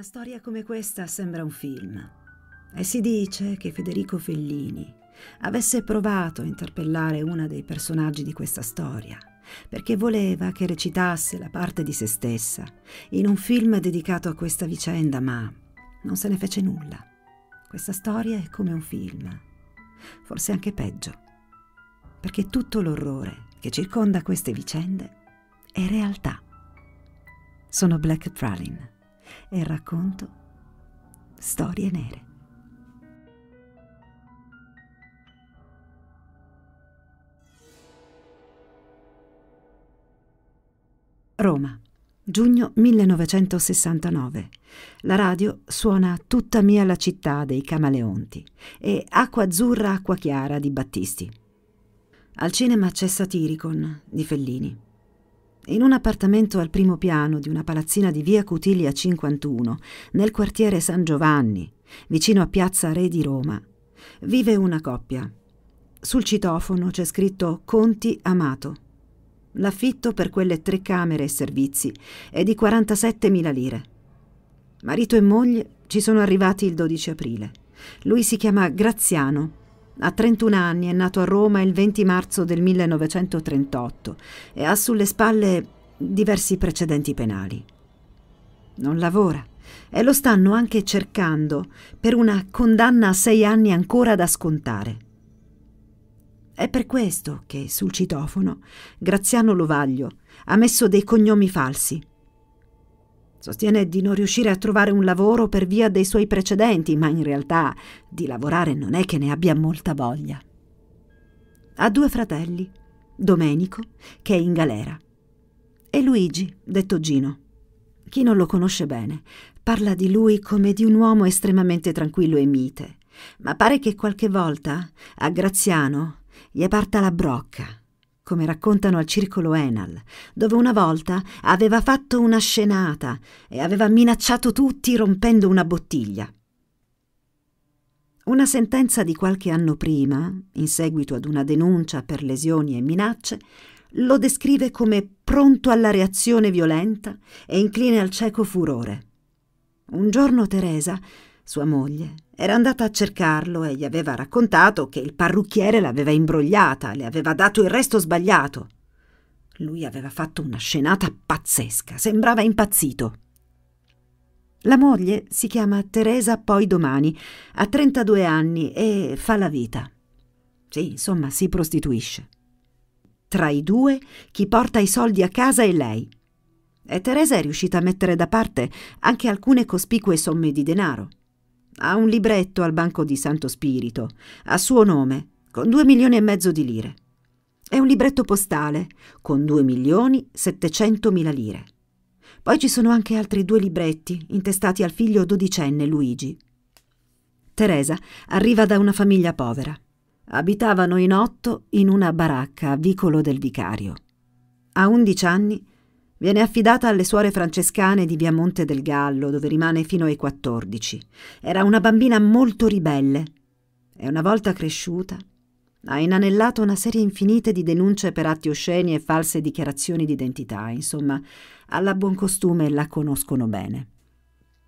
Una storia come questa sembra un film e si dice che Federico Fellini avesse provato a interpellare una dei personaggi di questa storia perché voleva che recitasse la parte di se stessa in un film dedicato a questa vicenda, ma non se ne fece nulla. Questa storia è come un film, forse anche peggio, perché tutto l'orrore che circonda queste vicende è realtà. Sono Black Pralin e racconto storie nere. Roma, giugno 1969. La radio suona Tutta mia la città dei Camaleonti e Acqua azzurra, acqua chiara di Battisti. Al cinema c'è Satiricon di Fellini. In un appartamento al primo piano di una palazzina di via Cutiglia 51, nel quartiere San Giovanni, vicino a piazza Re di Roma, vive una coppia. Sul citofono c'è scritto Conti Amato. L'affitto per quelle tre camere e servizi è di 47.000 lire. Marito e moglie ci sono arrivati il 12 aprile. Lui si chiama Graziano a 31 anni è nato a Roma il 20 marzo del 1938 e ha sulle spalle diversi precedenti penali. Non lavora e lo stanno anche cercando per una condanna a sei anni ancora da scontare. È per questo che sul citofono Graziano Lovaglio ha messo dei cognomi falsi Sostiene di non riuscire a trovare un lavoro per via dei suoi precedenti, ma in realtà di lavorare non è che ne abbia molta voglia. Ha due fratelli, Domenico, che è in galera, e Luigi, detto Gino. Chi non lo conosce bene parla di lui come di un uomo estremamente tranquillo e mite, ma pare che qualche volta a Graziano gli parta la brocca come raccontano al circolo Enal, dove una volta aveva fatto una scenata e aveva minacciato tutti rompendo una bottiglia. Una sentenza di qualche anno prima, in seguito ad una denuncia per lesioni e minacce, lo descrive come pronto alla reazione violenta e incline al cieco furore. Un giorno Teresa sua moglie era andata a cercarlo e gli aveva raccontato che il parrucchiere l'aveva imbrogliata, le aveva dato il resto sbagliato. Lui aveva fatto una scenata pazzesca, sembrava impazzito. La moglie si chiama Teresa Poi Domani, ha 32 anni e fa la vita. Sì, insomma, si prostituisce. Tra i due, chi porta i soldi a casa è lei. E Teresa è riuscita a mettere da parte anche alcune cospicue somme di denaro. Ha un libretto al Banco di Santo Spirito, a suo nome, con due milioni e mezzo di lire. È un libretto postale, con due milioni settecentomila lire. Poi ci sono anche altri due libretti, intestati al figlio dodicenne Luigi. Teresa arriva da una famiglia povera. Abitavano in otto in una baracca a Vicolo del Vicario. A undici anni Viene affidata alle suore francescane di via Monte del Gallo, dove rimane fino ai 14. Era una bambina molto ribelle e una volta cresciuta ha inanellato una serie infinita di denunce per atti osceni e false dichiarazioni di identità. Insomma, alla buon costume la conoscono bene.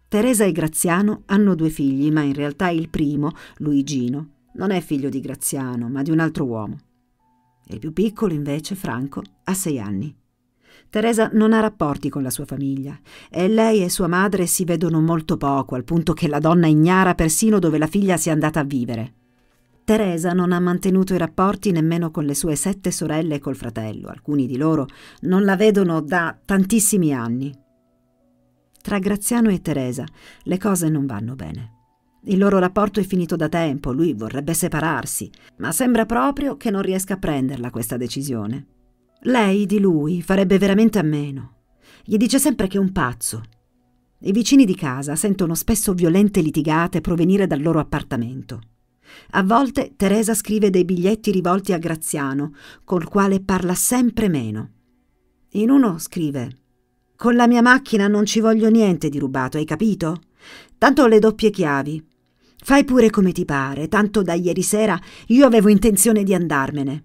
Teresa e Graziano hanno due figli, ma in realtà il primo, Luigino, non è figlio di Graziano, ma di un altro uomo. Il più piccolo, invece, Franco, ha sei anni. Teresa non ha rapporti con la sua famiglia e lei e sua madre si vedono molto poco, al punto che la donna ignara persino dove la figlia sia andata a vivere. Teresa non ha mantenuto i rapporti nemmeno con le sue sette sorelle e col fratello, alcuni di loro non la vedono da tantissimi anni. Tra Graziano e Teresa le cose non vanno bene. Il loro rapporto è finito da tempo, lui vorrebbe separarsi, ma sembra proprio che non riesca a prenderla questa decisione. Lei di lui farebbe veramente a meno. Gli dice sempre che è un pazzo. I vicini di casa sentono spesso violente litigate provenire dal loro appartamento. A volte Teresa scrive dei biglietti rivolti a Graziano, col quale parla sempre meno. In uno scrive Con la mia macchina non ci voglio niente di rubato, hai capito? Tanto ho le doppie chiavi. Fai pure come ti pare, tanto da ieri sera io avevo intenzione di andarmene.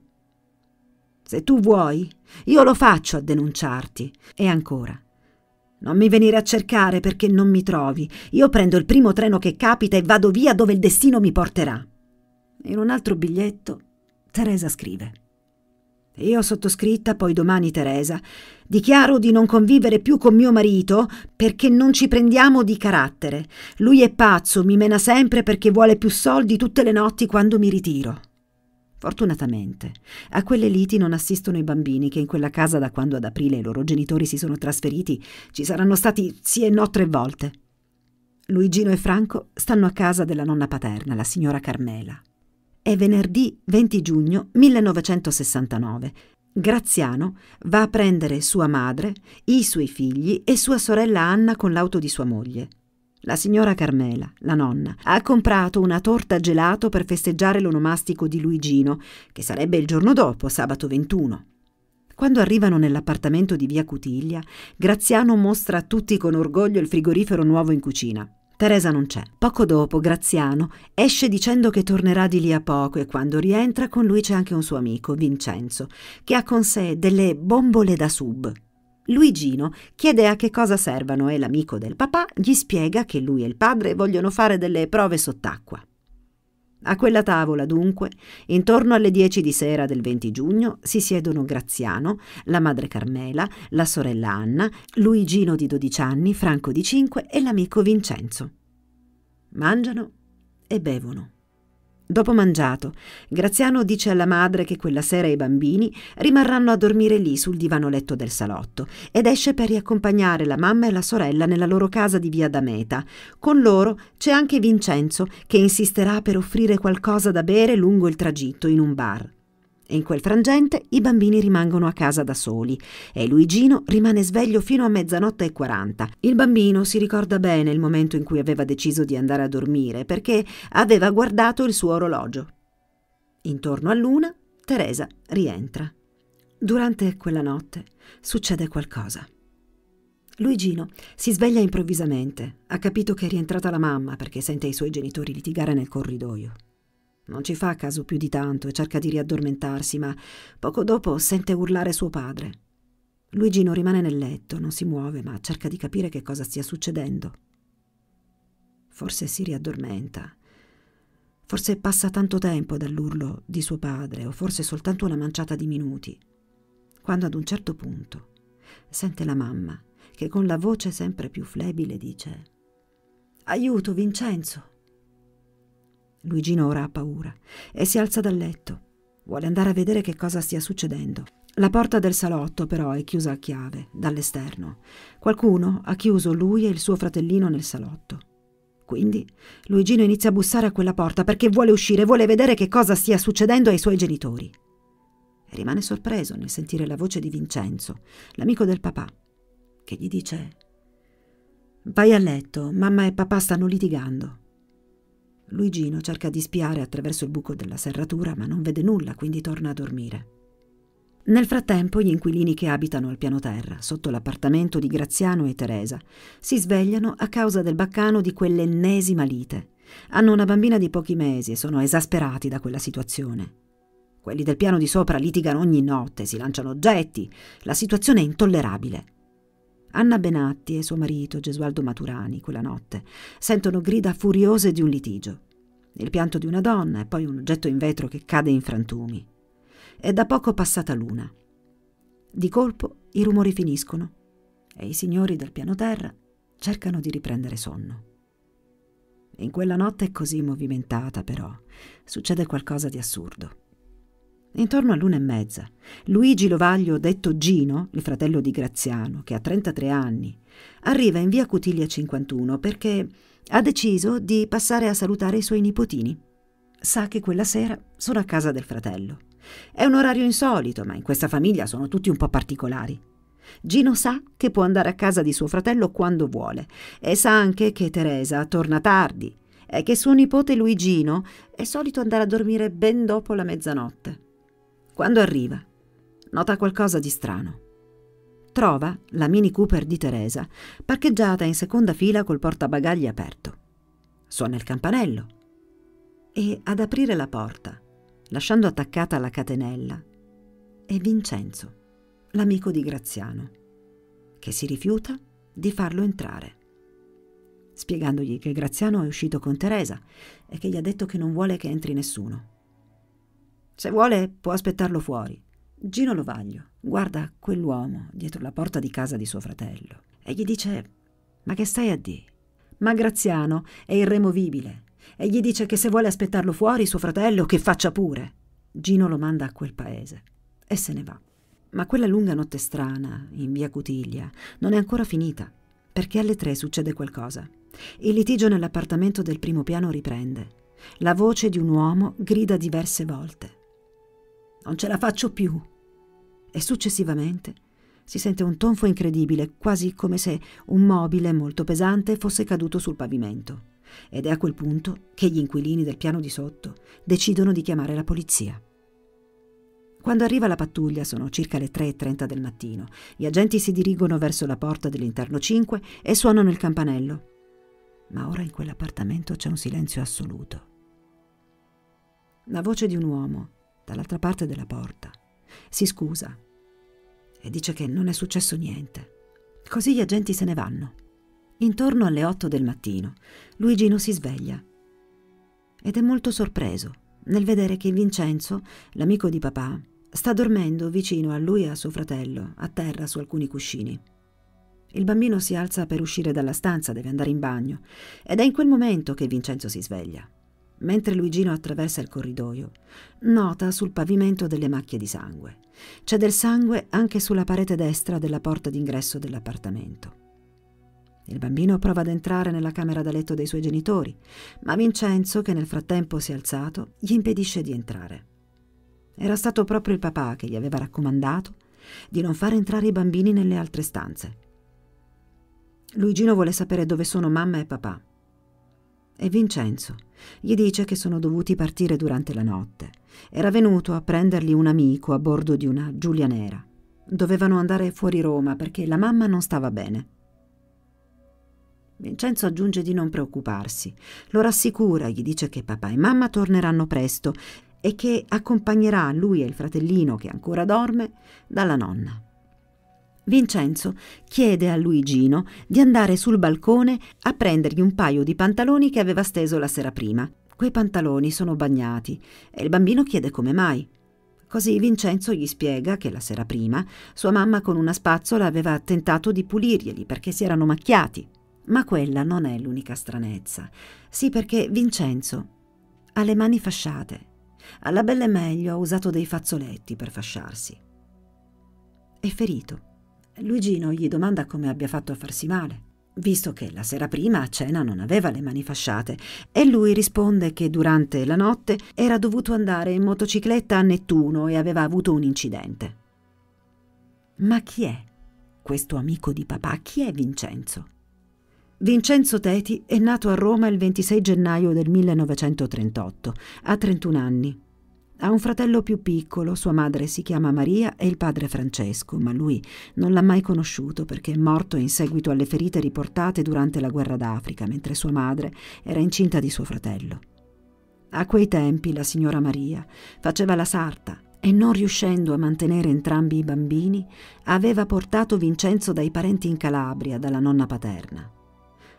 Se tu vuoi, io lo faccio a denunciarti. E ancora. Non mi venire a cercare perché non mi trovi. Io prendo il primo treno che capita e vado via dove il destino mi porterà. In un altro biglietto, Teresa scrive. Io sottoscritta, poi domani Teresa, dichiaro di non convivere più con mio marito perché non ci prendiamo di carattere. Lui è pazzo, mi mena sempre perché vuole più soldi tutte le notti quando mi ritiro. Fortunatamente, a quelle liti non assistono i bambini che in quella casa da quando ad aprile i loro genitori si sono trasferiti ci saranno stati sì e no tre volte. Luigino e Franco stanno a casa della nonna paterna, la signora Carmela. È venerdì 20 giugno 1969. Graziano va a prendere sua madre, i suoi figli e sua sorella Anna con l'auto di sua moglie. La signora Carmela, la nonna, ha comprato una torta gelato per festeggiare l'onomastico di Luigino, che sarebbe il giorno dopo, sabato 21. Quando arrivano nell'appartamento di via Cutiglia, Graziano mostra a tutti con orgoglio il frigorifero nuovo in cucina. Teresa non c'è. Poco dopo Graziano esce dicendo che tornerà di lì a poco e quando rientra con lui c'è anche un suo amico, Vincenzo, che ha con sé delle bombole da sub, Luigino chiede a che cosa servano e l'amico del papà gli spiega che lui e il padre vogliono fare delle prove sott'acqua. A quella tavola, dunque, intorno alle 10 di sera del 20 giugno, si siedono Graziano, la madre Carmela, la sorella Anna, Luigino di 12 anni, Franco di 5 e l'amico Vincenzo. Mangiano e bevono. Dopo mangiato, Graziano dice alla madre che quella sera i bambini rimarranno a dormire lì sul divano letto del salotto ed esce per riaccompagnare la mamma e la sorella nella loro casa di via Dameta. Con loro c'è anche Vincenzo che insisterà per offrire qualcosa da bere lungo il tragitto in un bar. In quel frangente i bambini rimangono a casa da soli e Luigino rimane sveglio fino a mezzanotte e 40. Il bambino si ricorda bene il momento in cui aveva deciso di andare a dormire perché aveva guardato il suo orologio. Intorno a luna, Teresa rientra. Durante quella notte succede qualcosa. Luigino si sveglia improvvisamente. Ha capito che è rientrata la mamma perché sente i suoi genitori litigare nel corridoio. Non ci fa caso più di tanto e cerca di riaddormentarsi, ma poco dopo sente urlare suo padre. Luigino rimane nel letto, non si muove, ma cerca di capire che cosa stia succedendo. Forse si riaddormenta. Forse passa tanto tempo dall'urlo di suo padre, o forse soltanto una manciata di minuti, quando ad un certo punto sente la mamma che con la voce sempre più flebile dice Aiuto, Vincenzo! Luigino ora ha paura e si alza dal letto. Vuole andare a vedere che cosa stia succedendo. La porta del salotto però è chiusa a chiave, dall'esterno. Qualcuno ha chiuso lui e il suo fratellino nel salotto. Quindi Luigino inizia a bussare a quella porta perché vuole uscire, vuole vedere che cosa stia succedendo ai suoi genitori. E rimane sorpreso nel sentire la voce di Vincenzo, l'amico del papà, che gli dice Vai a letto, mamma e papà stanno litigando. Luigino cerca di spiare attraverso il buco della serratura, ma non vede nulla, quindi torna a dormire. Nel frattempo gli inquilini che abitano al piano terra, sotto l'appartamento di Graziano e Teresa, si svegliano a causa del baccano di quell'ennesima lite. Hanno una bambina di pochi mesi e sono esasperati da quella situazione. Quelli del piano di sopra litigano ogni notte, si lanciano oggetti, la situazione è intollerabile. Anna Benatti e suo marito Gesualdo Maturani quella notte sentono grida furiose di un litigio. Il pianto di una donna e poi un oggetto in vetro che cade in frantumi. È da poco passata l'una. Di colpo i rumori finiscono e i signori del piano terra cercano di riprendere sonno. In quella notte così movimentata, però, succede qualcosa di assurdo. Intorno all'una e mezza, Luigi Lovaglio, detto Gino, il fratello di Graziano, che ha 33 anni, arriva in via Cutiglia 51 perché ha deciso di passare a salutare i suoi nipotini. Sa che quella sera sono a casa del fratello. È un orario insolito, ma in questa famiglia sono tutti un po' particolari. Gino sa che può andare a casa di suo fratello quando vuole e sa anche che Teresa torna tardi e che suo nipote Luigino è solito andare a dormire ben dopo la mezzanotte. Quando arriva, nota qualcosa di strano. Trova la Mini Cooper di Teresa, parcheggiata in seconda fila col portabagagli aperto. Suona il campanello e ad aprire la porta, lasciando attaccata la catenella, è Vincenzo, l'amico di Graziano, che si rifiuta di farlo entrare spiegandogli che Graziano è uscito con Teresa e che gli ha detto che non vuole che entri nessuno. Se vuole, può aspettarlo fuori. Gino Lovaglio guarda quell'uomo dietro la porta di casa di suo fratello e gli dice: Ma che stai a di? Ma Graziano è irremovibile e gli dice che se vuole aspettarlo fuori suo fratello, che faccia pure. Gino lo manda a quel paese e se ne va. Ma quella lunga notte strana, in via Cutiglia, non è ancora finita, perché alle tre succede qualcosa. Il litigio nell'appartamento del primo piano riprende. La voce di un uomo grida diverse volte. Non ce la faccio più. E successivamente si sente un tonfo incredibile, quasi come se un mobile molto pesante fosse caduto sul pavimento. Ed è a quel punto che gli inquilini del piano di sotto decidono di chiamare la polizia. Quando arriva la pattuglia sono circa le 3.30 del mattino. Gli agenti si dirigono verso la porta dell'interno 5 e suonano il campanello. Ma ora in quell'appartamento c'è un silenzio assoluto. La voce di un uomo dall'altra parte della porta. Si scusa e dice che non è successo niente. Così gli agenti se ne vanno. Intorno alle 8 del mattino, Luigino si sveglia ed è molto sorpreso nel vedere che Vincenzo, l'amico di papà, sta dormendo vicino a lui e a suo fratello, a terra su alcuni cuscini. Il bambino si alza per uscire dalla stanza, deve andare in bagno, ed è in quel momento che Vincenzo si sveglia. Mentre Luigino attraversa il corridoio, nota sul pavimento delle macchie di sangue. C'è del sangue anche sulla parete destra della porta d'ingresso dell'appartamento. Il bambino prova ad entrare nella camera da letto dei suoi genitori, ma Vincenzo, che nel frattempo si è alzato, gli impedisce di entrare. Era stato proprio il papà che gli aveva raccomandato di non far entrare i bambini nelle altre stanze. Luigino vuole sapere dove sono mamma e papà. E Vincenzo gli dice che sono dovuti partire durante la notte. Era venuto a prenderli un amico a bordo di una Giulia Nera. Dovevano andare fuori Roma perché la mamma non stava bene. Vincenzo aggiunge di non preoccuparsi. Lo rassicura, gli dice che papà e mamma torneranno presto e che accompagnerà lui e il fratellino che ancora dorme dalla nonna. Vincenzo chiede a Luigino di andare sul balcone a prendergli un paio di pantaloni che aveva steso la sera prima. Quei pantaloni sono bagnati e il bambino chiede come mai. Così Vincenzo gli spiega che la sera prima sua mamma con una spazzola aveva tentato di pulirglieli perché si erano macchiati. Ma quella non è l'unica stranezza. Sì, perché Vincenzo ha le mani fasciate. Alla belle meglio ha usato dei fazzoletti per fasciarsi. È ferito Luigino gli domanda come abbia fatto a farsi male, visto che la sera prima a cena non aveva le mani fasciate, e lui risponde che durante la notte era dovuto andare in motocicletta a Nettuno e aveva avuto un incidente. Ma chi è questo amico di papà? Chi è Vincenzo? Vincenzo Teti è nato a Roma il 26 gennaio del 1938, a 31 anni. Ha un fratello più piccolo, sua madre si chiama Maria e il padre Francesco, ma lui non l'ha mai conosciuto perché è morto in seguito alle ferite riportate durante la guerra d'Africa, mentre sua madre era incinta di suo fratello. A quei tempi la signora Maria faceva la sarta e non riuscendo a mantenere entrambi i bambini, aveva portato Vincenzo dai parenti in Calabria, dalla nonna paterna.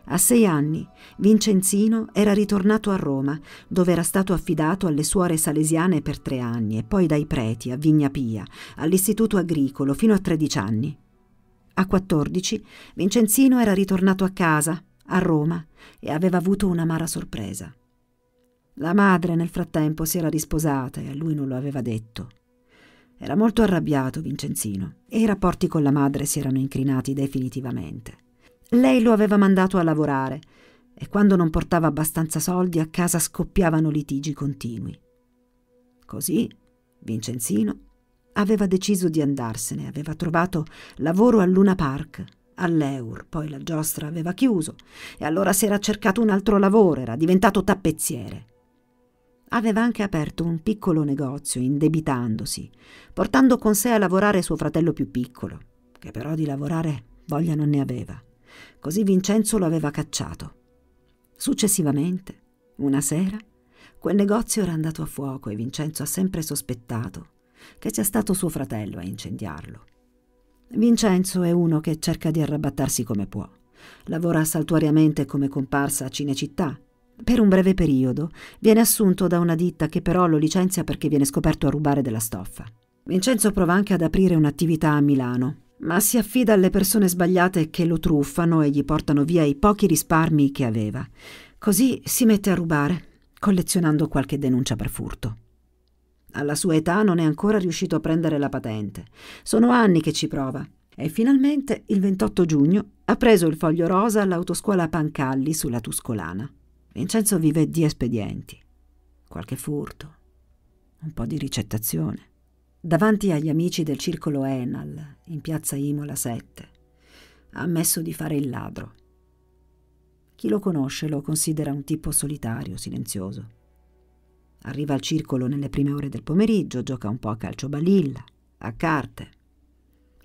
A sei anni Vincenzino era ritornato a Roma, dove era stato affidato alle suore salesiane per tre anni e poi dai preti a Vignapia, all'istituto agricolo, fino a tredici anni. A quattordici Vincenzino era ritornato a casa, a Roma, e aveva avuto un'amara sorpresa. La madre nel frattempo si era risposata e a lui non lo aveva detto. Era molto arrabbiato Vincenzino e i rapporti con la madre si erano incrinati definitivamente. Lei lo aveva mandato a lavorare e quando non portava abbastanza soldi a casa scoppiavano litigi continui. Così Vincenzino aveva deciso di andarsene, aveva trovato lavoro al Luna Park, all'Eur, poi la giostra aveva chiuso e allora si era cercato un altro lavoro, era diventato tappezziere. Aveva anche aperto un piccolo negozio, indebitandosi, portando con sé a lavorare suo fratello più piccolo, che però di lavorare voglia non ne aveva. Così Vincenzo lo aveva cacciato. Successivamente, una sera, quel negozio era andato a fuoco e Vincenzo ha sempre sospettato che sia stato suo fratello a incendiarlo. Vincenzo è uno che cerca di arrabattarsi come può. Lavora saltuariamente come comparsa a Cinecittà. Per un breve periodo viene assunto da una ditta che però lo licenzia perché viene scoperto a rubare della stoffa. Vincenzo prova anche ad aprire un'attività a Milano, ma si affida alle persone sbagliate che lo truffano e gli portano via i pochi risparmi che aveva. Così si mette a rubare, collezionando qualche denuncia per furto. Alla sua età non è ancora riuscito a prendere la patente. Sono anni che ci prova. E finalmente, il 28 giugno, ha preso il foglio rosa all'autoscuola Pancalli sulla Tuscolana. Vincenzo vive di espedienti. Qualche furto, un po' di ricettazione davanti agli amici del circolo Enal, in piazza Imola 7. Ha ammesso di fare il ladro. Chi lo conosce lo considera un tipo solitario, silenzioso. Arriva al circolo nelle prime ore del pomeriggio, gioca un po' a calcio balilla, a carte.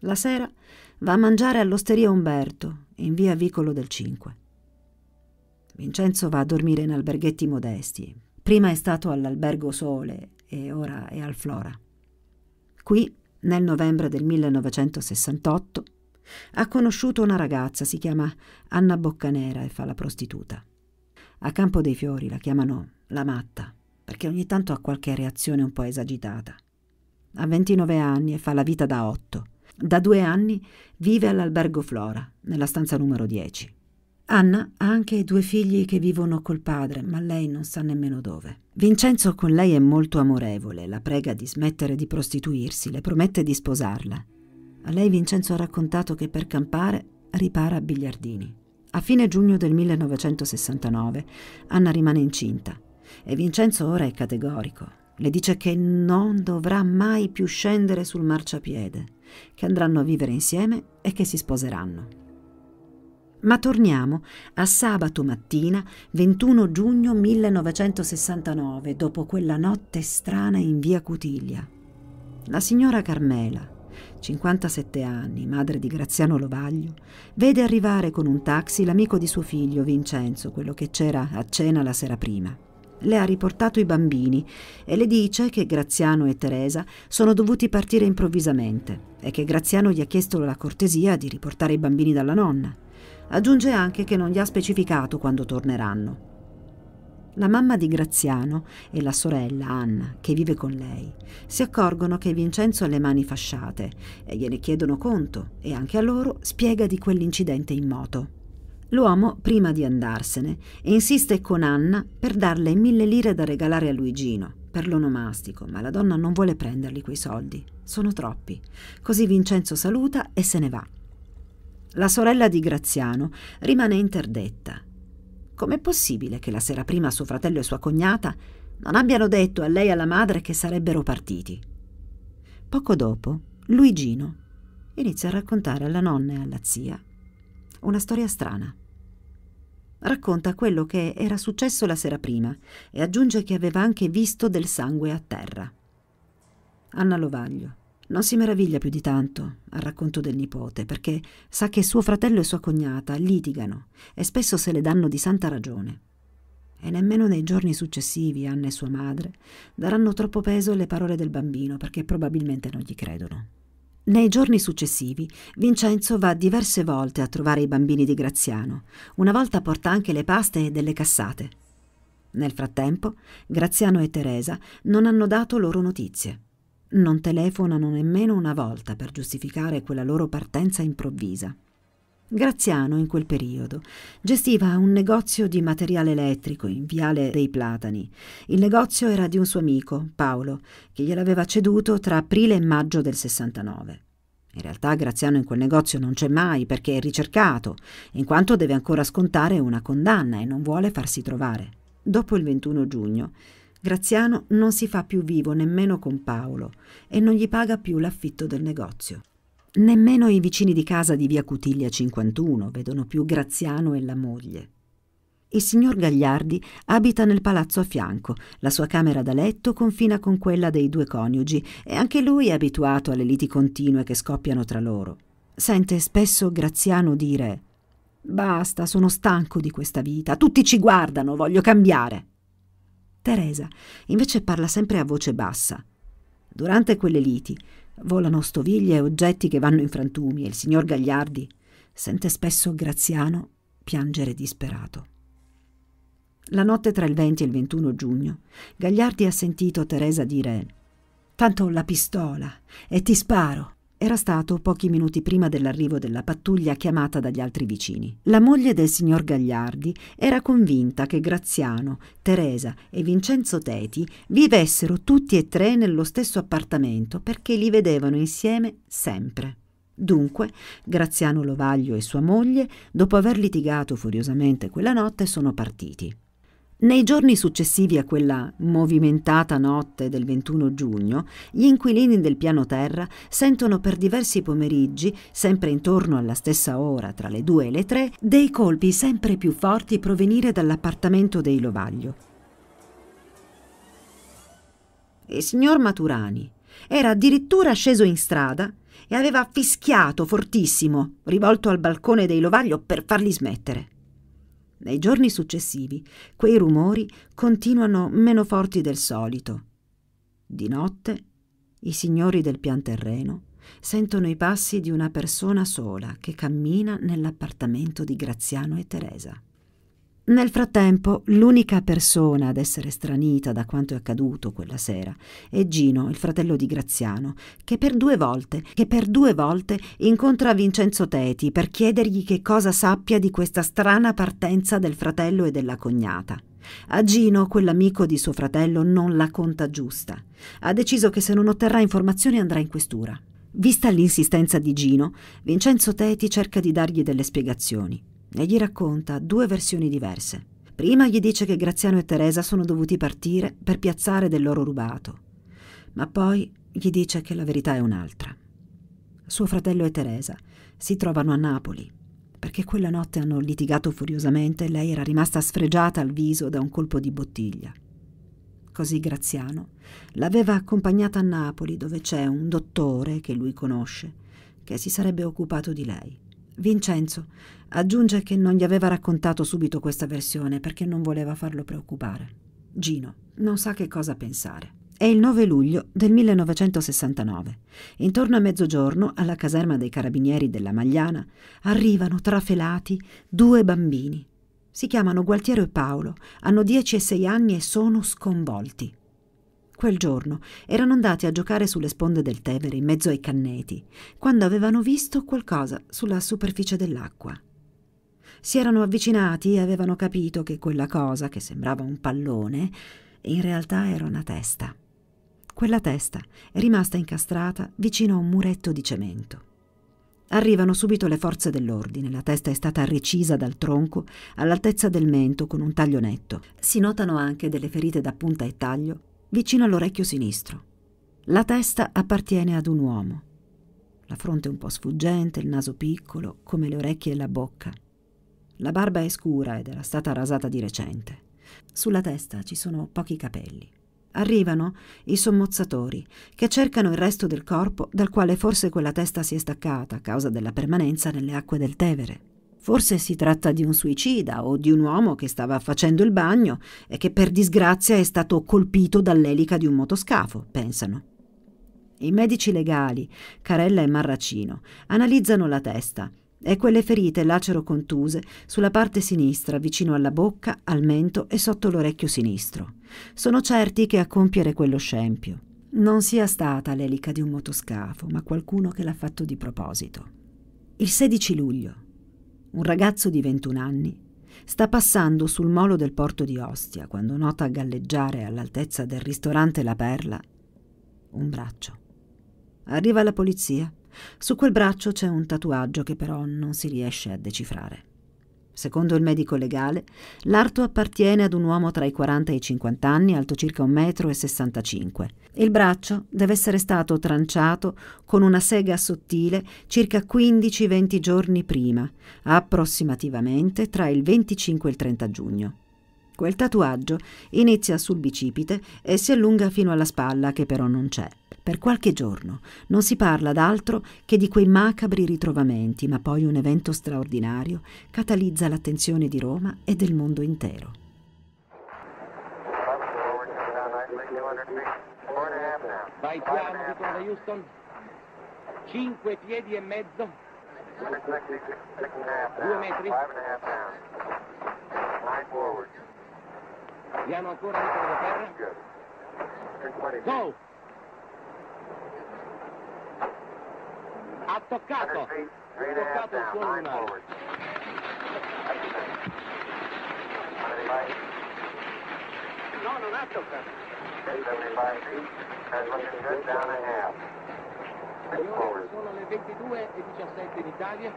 La sera va a mangiare all'osteria Umberto, in via Vicolo del 5. Vincenzo va a dormire in alberghetti modesti. Prima è stato all'albergo Sole e ora è al Flora. Qui, nel novembre del 1968, ha conosciuto una ragazza, si chiama Anna Boccanera e fa la prostituta. A Campo dei Fiori la chiamano la matta, perché ogni tanto ha qualche reazione un po' esagitata. Ha 29 anni e fa la vita da 8. Da due anni vive all'albergo Flora, nella stanza numero 10. Anna ha anche due figli che vivono col padre, ma lei non sa nemmeno dove. Vincenzo con lei è molto amorevole, la prega di smettere di prostituirsi, le promette di sposarla. A lei Vincenzo ha raccontato che per campare ripara a biliardini. A fine giugno del 1969 Anna rimane incinta e Vincenzo ora è categorico. Le dice che non dovrà mai più scendere sul marciapiede, che andranno a vivere insieme e che si sposeranno. Ma torniamo a sabato mattina 21 giugno 1969, dopo quella notte strana in via Cutiglia. La signora Carmela, 57 anni, madre di Graziano Lovaglio, vede arrivare con un taxi l'amico di suo figlio Vincenzo, quello che c'era a cena la sera prima. Le ha riportato i bambini e le dice che Graziano e Teresa sono dovuti partire improvvisamente e che Graziano gli ha chiesto la cortesia di riportare i bambini dalla nonna. Aggiunge anche che non gli ha specificato quando torneranno. La mamma di Graziano e la sorella Anna, che vive con lei, si accorgono che Vincenzo ha le mani fasciate e gliene chiedono conto e anche a loro spiega di quell'incidente in moto. L'uomo, prima di andarsene, insiste con Anna per darle mille lire da regalare a Luigino, per l'onomastico, ma la donna non vuole prenderli quei soldi, sono troppi. Così Vincenzo saluta e se ne va la sorella di Graziano rimane interdetta. Com'è possibile che la sera prima suo fratello e sua cognata non abbiano detto a lei e alla madre che sarebbero partiti? Poco dopo, Luigino inizia a raccontare alla nonna e alla zia una storia strana. Racconta quello che era successo la sera prima e aggiunge che aveva anche visto del sangue a terra. Anna Lovaglio, non si meraviglia più di tanto al racconto del nipote, perché sa che suo fratello e sua cognata litigano e spesso se le danno di santa ragione. E nemmeno nei giorni successivi Anna e sua madre daranno troppo peso alle parole del bambino, perché probabilmente non gli credono. Nei giorni successivi, Vincenzo va diverse volte a trovare i bambini di Graziano. Una volta porta anche le paste e delle cassate. Nel frattempo, Graziano e Teresa non hanno dato loro notizie non telefonano nemmeno una volta per giustificare quella loro partenza improvvisa. Graziano, in quel periodo, gestiva un negozio di materiale elettrico in Viale dei Platani. Il negozio era di un suo amico, Paolo, che gliel'aveva ceduto tra aprile e maggio del 69. In realtà Graziano in quel negozio non c'è mai perché è ricercato, in quanto deve ancora scontare una condanna e non vuole farsi trovare. Dopo il 21 giugno, Graziano non si fa più vivo nemmeno con Paolo e non gli paga più l'affitto del negozio. Nemmeno i vicini di casa di via Cutiglia 51 vedono più Graziano e la moglie. Il signor Gagliardi abita nel palazzo a fianco, la sua camera da letto confina con quella dei due coniugi e anche lui è abituato alle liti continue che scoppiano tra loro. Sente spesso Graziano dire Basta, sono stanco di questa vita, tutti ci guardano, voglio cambiare. Teresa invece parla sempre a voce bassa. Durante quelle liti volano stoviglie e oggetti che vanno in frantumi e il signor Gagliardi sente spesso Graziano piangere disperato. La notte tra il 20 e il 21 giugno, Gagliardi ha sentito Teresa dire Tanto ho la pistola e ti sparo era stato pochi minuti prima dell'arrivo della pattuglia chiamata dagli altri vicini. La moglie del signor Gagliardi era convinta che Graziano, Teresa e Vincenzo Teti vivessero tutti e tre nello stesso appartamento perché li vedevano insieme sempre. Dunque, Graziano Lovaglio e sua moglie, dopo aver litigato furiosamente quella notte, sono partiti. Nei giorni successivi a quella movimentata notte del 21 giugno, gli inquilini del piano terra sentono per diversi pomeriggi, sempre intorno alla stessa ora, tra le due e le tre, dei colpi sempre più forti provenire dall'appartamento dei Lovaglio. Il signor Maturani era addirittura sceso in strada e aveva fischiato fortissimo, rivolto al balcone dei Lovaglio per farli smettere. Nei giorni successivi quei rumori continuano meno forti del solito. Di notte i signori del pian terreno sentono i passi di una persona sola che cammina nell'appartamento di Graziano e Teresa. Nel frattempo, l'unica persona ad essere stranita da quanto è accaduto quella sera è Gino, il fratello di Graziano, che per due volte, che per due volte incontra Vincenzo Teti per chiedergli che cosa sappia di questa strana partenza del fratello e della cognata. A Gino, quell'amico di suo fratello, non la conta giusta. Ha deciso che se non otterrà informazioni andrà in questura. Vista l'insistenza di Gino, Vincenzo Teti cerca di dargli delle spiegazioni e gli racconta due versioni diverse. Prima gli dice che Graziano e Teresa sono dovuti partire per piazzare dell'oro rubato, ma poi gli dice che la verità è un'altra. Suo fratello e Teresa si trovano a Napoli, perché quella notte hanno litigato furiosamente e lei era rimasta sfregiata al viso da un colpo di bottiglia. Così Graziano l'aveva accompagnata a Napoli, dove c'è un dottore che lui conosce, che si sarebbe occupato di lei. Vincenzo aggiunge che non gli aveva raccontato subito questa versione perché non voleva farlo preoccupare. Gino non sa che cosa pensare. È il 9 luglio del 1969. Intorno a mezzogiorno, alla caserma dei carabinieri della Magliana, arrivano trafelati due bambini. Si chiamano Gualtiero e Paolo, hanno 10 e 6 anni e sono sconvolti. Quel giorno erano andati a giocare sulle sponde del Tevere, in mezzo ai canneti, quando avevano visto qualcosa sulla superficie dell'acqua. Si erano avvicinati e avevano capito che quella cosa, che sembrava un pallone, in realtà era una testa. Quella testa è rimasta incastrata vicino a un muretto di cemento. Arrivano subito le forze dell'ordine, la testa è stata recisa dal tronco all'altezza del mento con un taglio netto. Si notano anche delle ferite da punta e taglio vicino all'orecchio sinistro. La testa appartiene ad un uomo. La fronte un po' sfuggente, il naso piccolo, come le orecchie e la bocca. La barba è scura ed era stata rasata di recente. Sulla testa ci sono pochi capelli. Arrivano i sommozzatori, che cercano il resto del corpo dal quale forse quella testa si è staccata a causa della permanenza nelle acque del Tevere. Forse si tratta di un suicida o di un uomo che stava facendo il bagno e che per disgrazia è stato colpito dall'elica di un motoscafo, pensano. I medici legali, Carella e Marracino, analizzano la testa e quelle ferite lacero contuse sulla parte sinistra, vicino alla bocca, al mento e sotto l'orecchio sinistro. Sono certi che a compiere quello scempio non sia stata l'elica di un motoscafo, ma qualcuno che l'ha fatto di proposito. Il 16 luglio un ragazzo di 21 anni, sta passando sul molo del porto di Ostia quando nota galleggiare all'altezza del ristorante La Perla un braccio. Arriva la polizia. Su quel braccio c'è un tatuaggio che però non si riesce a decifrare. Secondo il medico legale, l'arto appartiene ad un uomo tra i 40 e i 50 anni, alto circa 1,65 m, il braccio deve essere stato tranciato con una sega sottile circa 15-20 giorni prima, approssimativamente tra il 25 e il 30 giugno. Quel tatuaggio inizia sul bicipite e si allunga fino alla spalla che però non c'è. Per qualche giorno non si parla d'altro che di quei macabri ritrovamenti, ma poi un evento straordinario catalizza l'attenzione di Roma e del mondo intero. Vai piano, dicono da Houston. Cinque piedi e mezzo. Due metri. Piano ancora, dicono da terra. Go! Ha toccato. Ha toccato il suo lunare. No, non ha toccato. Sono le 22 e 17 in Italia,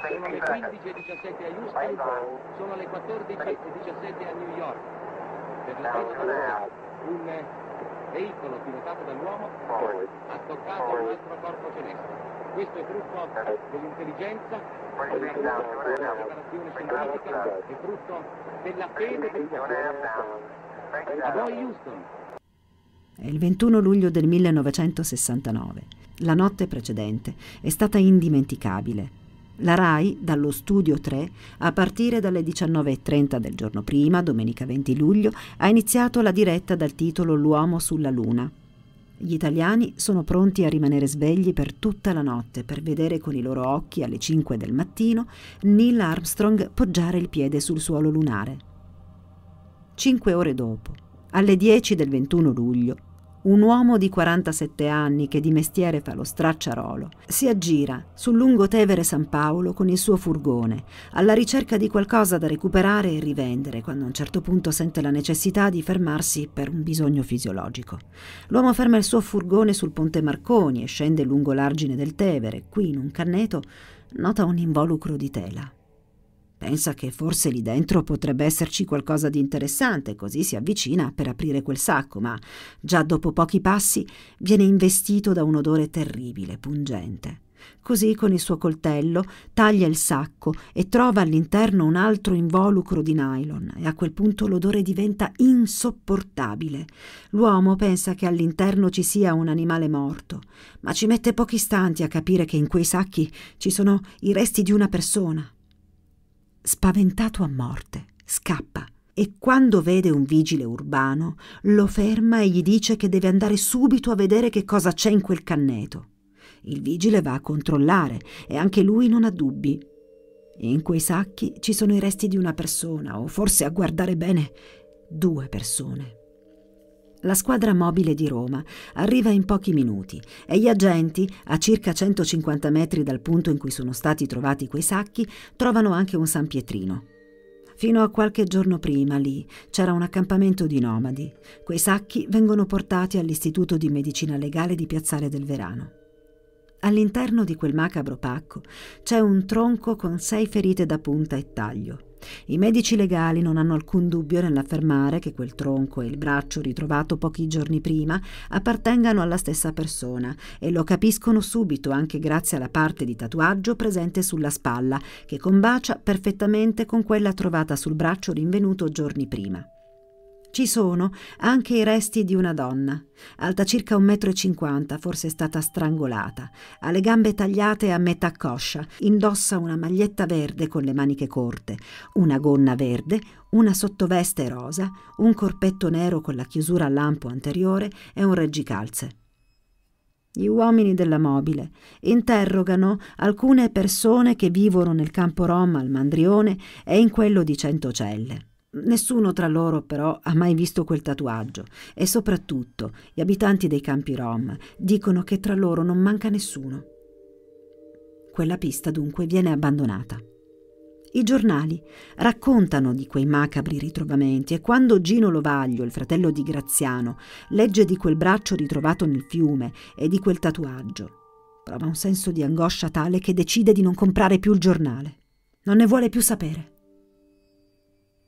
sono le 15 e 17 a Houston, sono le 14 e 17 a New York. Per la prima volta un veicolo pilotato dall'uomo ha toccato un altro corpo celeste. Questo è frutto dell'intelligenza, della preparazione scientifica, è frutto della fede del popolo. A voi Houston. È il 21 luglio del 1969. La notte precedente è stata indimenticabile. La RAI, dallo studio 3, a partire dalle 19.30 del giorno prima, domenica 20 luglio, ha iniziato la diretta dal titolo L'uomo sulla Luna. Gli italiani sono pronti a rimanere svegli per tutta la notte per vedere con i loro occhi alle 5 del mattino Neil Armstrong poggiare il piede sul suolo lunare. Cinque ore dopo, alle 10 del 21 luglio, un uomo di 47 anni che di mestiere fa lo stracciarolo, si aggira sul lungotevere San Paolo con il suo furgone, alla ricerca di qualcosa da recuperare e rivendere, quando a un certo punto sente la necessità di fermarsi per un bisogno fisiologico. L'uomo ferma il suo furgone sul ponte Marconi e scende lungo l'argine del Tevere, qui in un canneto nota un involucro di tela. Pensa che forse lì dentro potrebbe esserci qualcosa di interessante, così si avvicina per aprire quel sacco, ma già dopo pochi passi viene investito da un odore terribile, pungente. Così con il suo coltello taglia il sacco e trova all'interno un altro involucro di nylon e a quel punto l'odore diventa insopportabile. L'uomo pensa che all'interno ci sia un animale morto, ma ci mette pochi istanti a capire che in quei sacchi ci sono i resti di una persona spaventato a morte, scappa e quando vede un vigile urbano lo ferma e gli dice che deve andare subito a vedere che cosa c'è in quel canneto. Il vigile va a controllare e anche lui non ha dubbi. In quei sacchi ci sono i resti di una persona o forse a guardare bene due persone. La squadra mobile di Roma arriva in pochi minuti e gli agenti, a circa 150 metri dal punto in cui sono stati trovati quei sacchi, trovano anche un San Pietrino. Fino a qualche giorno prima lì c'era un accampamento di nomadi. Quei sacchi vengono portati all'Istituto di Medicina Legale di Piazzale del Verano. All'interno di quel macabro pacco c'è un tronco con sei ferite da punta e taglio. I medici legali non hanno alcun dubbio nell'affermare che quel tronco e il braccio ritrovato pochi giorni prima appartengano alla stessa persona e lo capiscono subito anche grazie alla parte di tatuaggio presente sulla spalla che combacia perfettamente con quella trovata sul braccio rinvenuto giorni prima. Ci sono anche i resti di una donna, alta circa 1,50 m, forse è stata strangolata, ha le gambe tagliate a metà coscia, indossa una maglietta verde con le maniche corte, una gonna verde, una sottoveste rosa, un corpetto nero con la chiusura a lampo anteriore e un reggicalze. Gli uomini della mobile interrogano alcune persone che vivono nel campo Roma al Mandrione e in quello di Centocelle. Nessuno tra loro però ha mai visto quel tatuaggio e soprattutto gli abitanti dei campi Rom dicono che tra loro non manca nessuno. Quella pista dunque viene abbandonata. I giornali raccontano di quei macabri ritrovamenti e quando Gino Lovaglio, il fratello di Graziano, legge di quel braccio ritrovato nel fiume e di quel tatuaggio, prova un senso di angoscia tale che decide di non comprare più il giornale. Non ne vuole più sapere.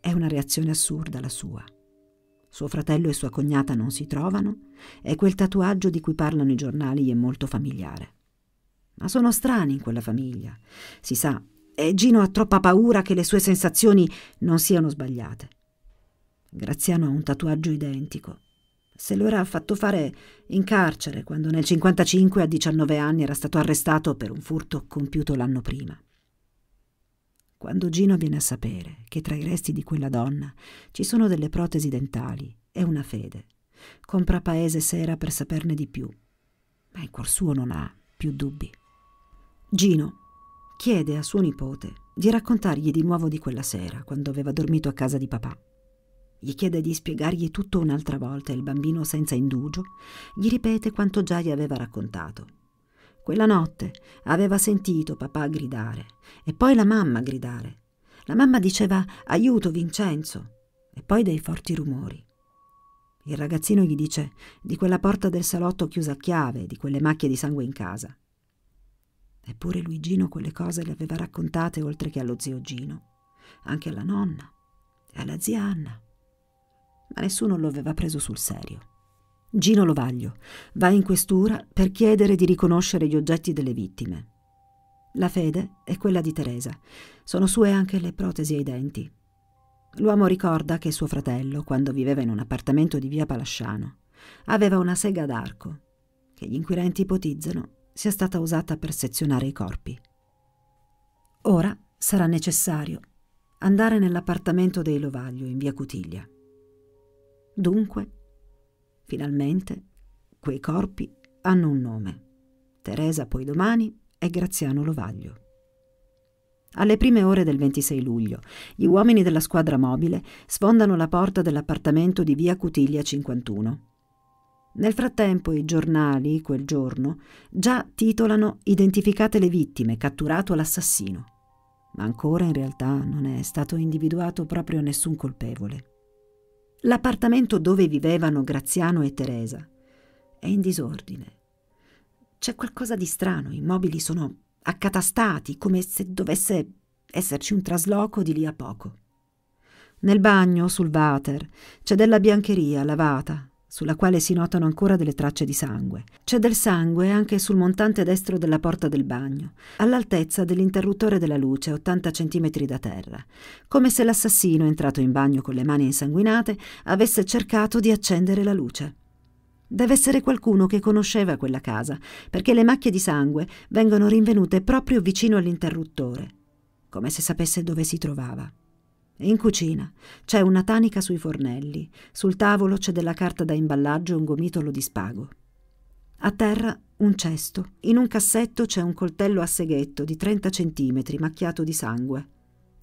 È una reazione assurda la sua. Suo fratello e sua cognata non si trovano e quel tatuaggio di cui parlano i giornali è molto familiare. Ma sono strani in quella famiglia. Si sa, e Gino ha troppa paura che le sue sensazioni non siano sbagliate. Graziano ha un tatuaggio identico. Se lo era fatto fare in carcere quando nel 55 a 19 anni era stato arrestato per un furto compiuto l'anno prima quando Gino viene a sapere che tra i resti di quella donna ci sono delle protesi dentali e una fede, compra paese sera per saperne di più, ma in cuor suo non ha più dubbi. Gino chiede a suo nipote di raccontargli di nuovo di quella sera, quando aveva dormito a casa di papà. Gli chiede di spiegargli tutto un'altra volta e il bambino, senza indugio, gli ripete quanto già gli aveva raccontato quella notte aveva sentito papà gridare e poi la mamma gridare. La mamma diceva aiuto Vincenzo e poi dei forti rumori. Il ragazzino gli dice di quella porta del salotto chiusa a chiave, di quelle macchie di sangue in casa. Eppure Luigino quelle cose le aveva raccontate oltre che allo zio Gino, anche alla nonna e alla zia Anna. Ma nessuno lo aveva preso sul serio. Gino Lovaglio va in questura per chiedere di riconoscere gli oggetti delle vittime. La fede è quella di Teresa. Sono sue anche le protesi ai denti. L'uomo ricorda che suo fratello, quando viveva in un appartamento di via Palasciano, aveva una sega d'arco, che gli inquirenti ipotizzano sia stata usata per sezionare i corpi. Ora sarà necessario andare nell'appartamento dei Lovaglio in via Cutiglia. Dunque Finalmente quei corpi hanno un nome. Teresa poi domani è Graziano Lovaglio. Alle prime ore del 26 luglio, gli uomini della squadra mobile sfondano la porta dell'appartamento di via Cutiglia 51. Nel frattempo i giornali, quel giorno, già titolano Identificate le vittime, catturato l'assassino. Ma ancora in realtà non è stato individuato proprio nessun colpevole. L'appartamento dove vivevano Graziano e Teresa è in disordine. C'è qualcosa di strano, i mobili sono accatastati, come se dovesse esserci un trasloco di lì a poco. Nel bagno, sul water, c'è della biancheria lavata, sulla quale si notano ancora delle tracce di sangue. C'è del sangue anche sul montante destro della porta del bagno, all'altezza dell'interruttore della luce, 80 cm da terra, come se l'assassino, entrato in bagno con le mani insanguinate, avesse cercato di accendere la luce. Deve essere qualcuno che conosceva quella casa, perché le macchie di sangue vengono rinvenute proprio vicino all'interruttore, come se sapesse dove si trovava. In cucina c'è una tanica sui fornelli, sul tavolo c'è della carta da imballaggio e un gomitolo di spago. A terra un cesto, in un cassetto c'è un coltello a seghetto di 30 cm macchiato di sangue.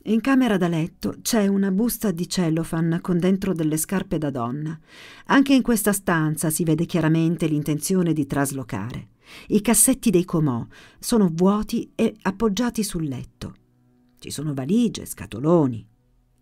In camera da letto c'è una busta di cellophane con dentro delle scarpe da donna. Anche in questa stanza si vede chiaramente l'intenzione di traslocare. I cassetti dei comò sono vuoti e appoggiati sul letto. Ci sono valigie, scatoloni,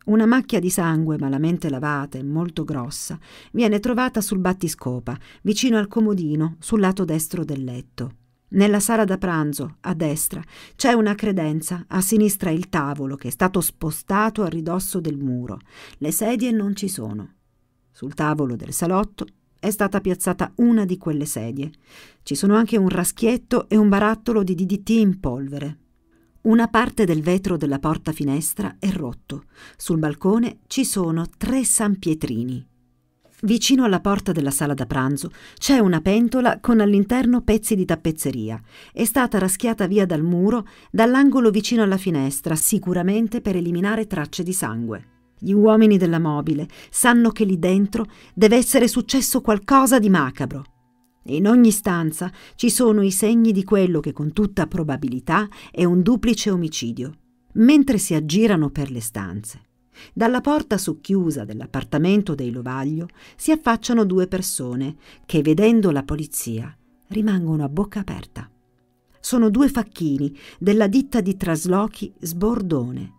una macchia di sangue malamente lavata e molto grossa viene trovata sul battiscopa, vicino al comodino, sul lato destro del letto. Nella sala da pranzo, a destra, c'è una credenza, a sinistra il tavolo che è stato spostato a ridosso del muro. Le sedie non ci sono. Sul tavolo del salotto è stata piazzata una di quelle sedie. Ci sono anche un raschietto e un barattolo di DDT in polvere, una parte del vetro della porta finestra è rotto. Sul balcone ci sono tre sanpietrini. Vicino alla porta della sala da pranzo c'è una pentola con all'interno pezzi di tappezzeria. È stata raschiata via dal muro dall'angolo vicino alla finestra, sicuramente per eliminare tracce di sangue. Gli uomini della mobile sanno che lì dentro deve essere successo qualcosa di macabro. In ogni stanza ci sono i segni di quello che con tutta probabilità è un duplice omicidio, mentre si aggirano per le stanze. Dalla porta socchiusa dell'appartamento dei Lovaglio si affacciano due persone che, vedendo la polizia, rimangono a bocca aperta. Sono due facchini della ditta di traslochi Sbordone,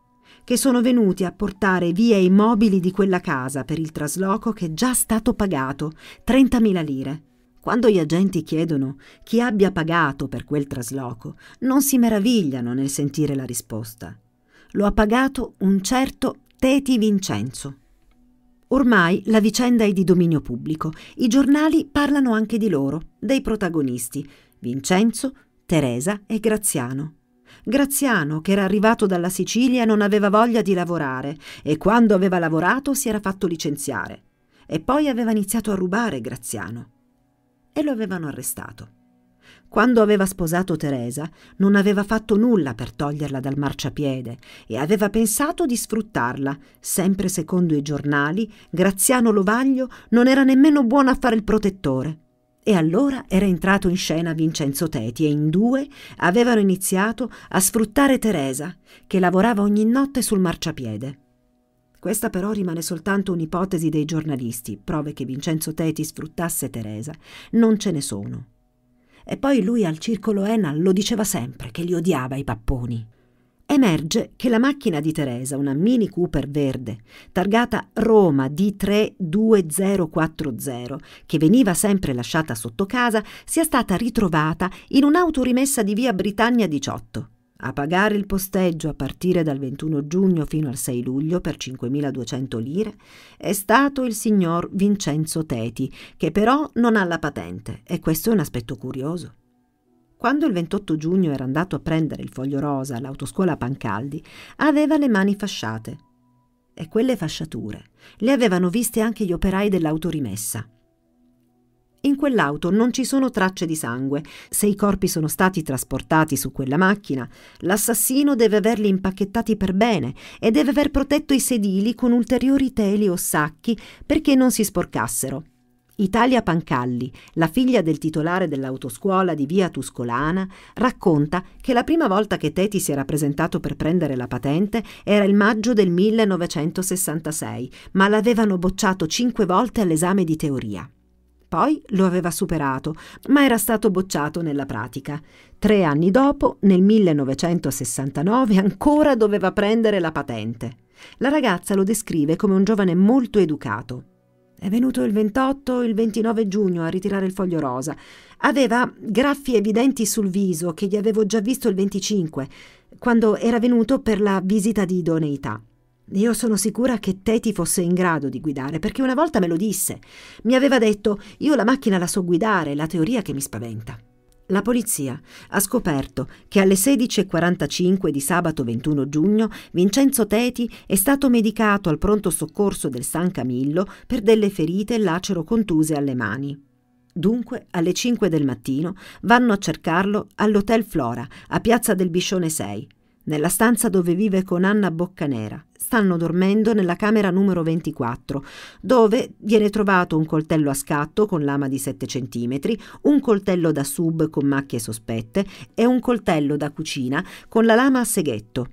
che sono venuti a portare via i mobili di quella casa per il trasloco che è già stato pagato, 30.000 lire. Quando gli agenti chiedono chi abbia pagato per quel trasloco, non si meravigliano nel sentire la risposta. Lo ha pagato un certo Teti Vincenzo. Ormai la vicenda è di dominio pubblico. I giornali parlano anche di loro, dei protagonisti, Vincenzo, Teresa e Graziano. Graziano, che era arrivato dalla Sicilia, non aveva voglia di lavorare e quando aveva lavorato si era fatto licenziare. E poi aveva iniziato a rubare Graziano e lo avevano arrestato. Quando aveva sposato Teresa, non aveva fatto nulla per toglierla dal marciapiede e aveva pensato di sfruttarla. Sempre secondo i giornali, Graziano Lovaglio non era nemmeno buono a fare il protettore. E allora era entrato in scena Vincenzo Teti e in due avevano iniziato a sfruttare Teresa, che lavorava ogni notte sul marciapiede. Questa però rimane soltanto un'ipotesi dei giornalisti, prove che Vincenzo Teti sfruttasse Teresa. Non ce ne sono. E poi lui al circolo Enal lo diceva sempre che li odiava i papponi. Emerge che la macchina di Teresa, una Mini Cooper verde, targata Roma D32040, che veniva sempre lasciata sotto casa, sia stata ritrovata in un'autorimessa di via Britannia 18 a pagare il posteggio a partire dal 21 giugno fino al 6 luglio per 5.200 lire è stato il signor Vincenzo Teti, che però non ha la patente e questo è un aspetto curioso. Quando il 28 giugno era andato a prendere il foglio rosa all'autoscuola Pancaldi, aveva le mani fasciate. E quelle fasciature le avevano viste anche gli operai dell'autorimessa. In quell'auto non ci sono tracce di sangue. Se i corpi sono stati trasportati su quella macchina, l'assassino deve averli impacchettati per bene e deve aver protetto i sedili con ulteriori teli o sacchi perché non si sporcassero. Italia Pancalli, la figlia del titolare dell'autoscuola di via Tuscolana, racconta che la prima volta che Teti si era presentato per prendere la patente era il maggio del 1966, ma l'avevano bocciato cinque volte all'esame di teoria. Poi lo aveva superato, ma era stato bocciato nella pratica. Tre anni dopo, nel 1969, ancora doveva prendere la patente. La ragazza lo descrive come un giovane molto educato. È venuto il 28 e il 29 giugno a ritirare il foglio rosa. Aveva graffi evidenti sul viso che gli avevo già visto il 25, quando era venuto per la visita di idoneità. Io sono sicura che Teti fosse in grado di guidare, perché una volta me lo disse. Mi aveva detto, io la macchina la so guidare, la teoria che mi spaventa. La polizia ha scoperto che alle 16.45 di sabato 21 giugno Vincenzo Teti è stato medicato al pronto soccorso del San Camillo per delle ferite lacero contuse alle mani. Dunque, alle 5 del mattino vanno a cercarlo all'Hotel Flora, a Piazza del Biscione 6 nella stanza dove vive con Anna Boccanera. Stanno dormendo nella camera numero 24, dove viene trovato un coltello a scatto con lama di 7 cm, un coltello da sub con macchie sospette e un coltello da cucina con la lama a seghetto.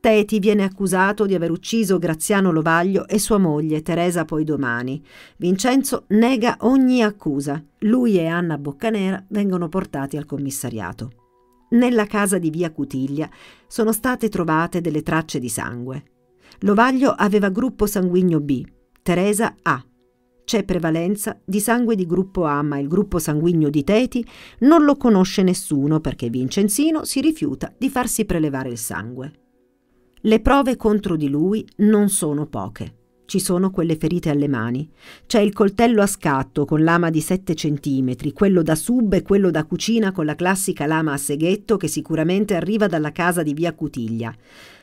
Teti viene accusato di aver ucciso Graziano Lovaglio e sua moglie Teresa poi domani. Vincenzo nega ogni accusa. Lui e Anna Boccanera vengono portati al commissariato. Nella casa di via Cutiglia sono state trovate delle tracce di sangue. L'ovaglio aveva gruppo sanguigno B, Teresa A. C'è prevalenza di sangue di gruppo A, ma il gruppo sanguigno di Teti non lo conosce nessuno perché Vincenzino si rifiuta di farsi prelevare il sangue. Le prove contro di lui non sono poche. Ci sono quelle ferite alle mani. C'è il coltello a scatto con lama di 7 cm, quello da sub e quello da cucina con la classica lama a seghetto che sicuramente arriva dalla casa di via Cutiglia.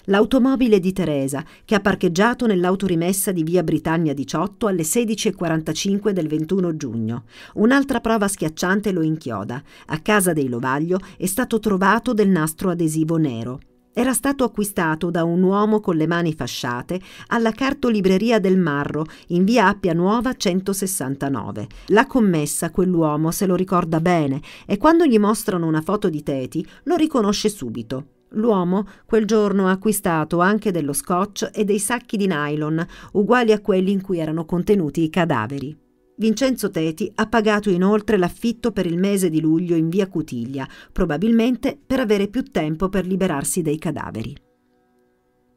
L'automobile di Teresa, che ha parcheggiato nell'autorimessa di via Britannia 18 alle 16.45 del 21 giugno. Un'altra prova schiacciante lo inchioda. A casa dei Lovaglio è stato trovato del nastro adesivo nero. Era stato acquistato da un uomo con le mani fasciate alla cartolibreria del Marro in via Appia Nuova 169. La commessa, quell'uomo, se lo ricorda bene e quando gli mostrano una foto di Teti lo riconosce subito. L'uomo quel giorno ha acquistato anche dello scotch e dei sacchi di nylon, uguali a quelli in cui erano contenuti i cadaveri. Vincenzo Teti ha pagato inoltre l'affitto per il mese di luglio in via Cutiglia, probabilmente per avere più tempo per liberarsi dei cadaveri.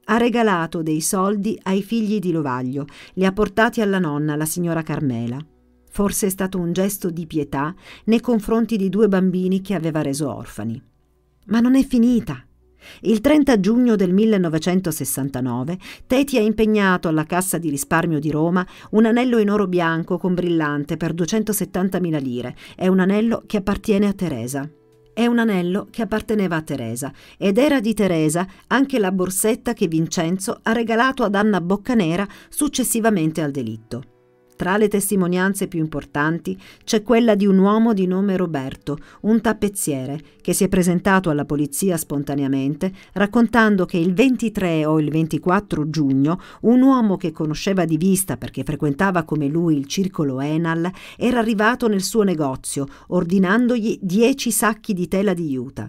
Ha regalato dei soldi ai figli di Lovaglio, li ha portati alla nonna, la signora Carmela. Forse è stato un gesto di pietà nei confronti di due bambini che aveva reso orfani. Ma non è finita. Il 30 giugno del 1969 Teti ha impegnato alla Cassa di risparmio di Roma un anello in oro bianco con brillante per 270.000 lire. È un anello che appartiene a Teresa. È un anello che apparteneva a Teresa ed era di Teresa anche la borsetta che Vincenzo ha regalato ad Anna Boccanera successivamente al delitto. Tra le testimonianze più importanti c'è quella di un uomo di nome Roberto, un tappezziere, che si è presentato alla polizia spontaneamente raccontando che il 23 o il 24 giugno un uomo che conosceva di vista perché frequentava come lui il circolo Enal era arrivato nel suo negozio ordinandogli 10 sacchi di tela di juta.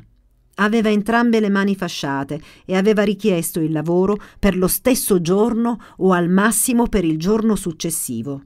Aveva entrambe le mani fasciate e aveva richiesto il lavoro per lo stesso giorno o al massimo per il giorno successivo.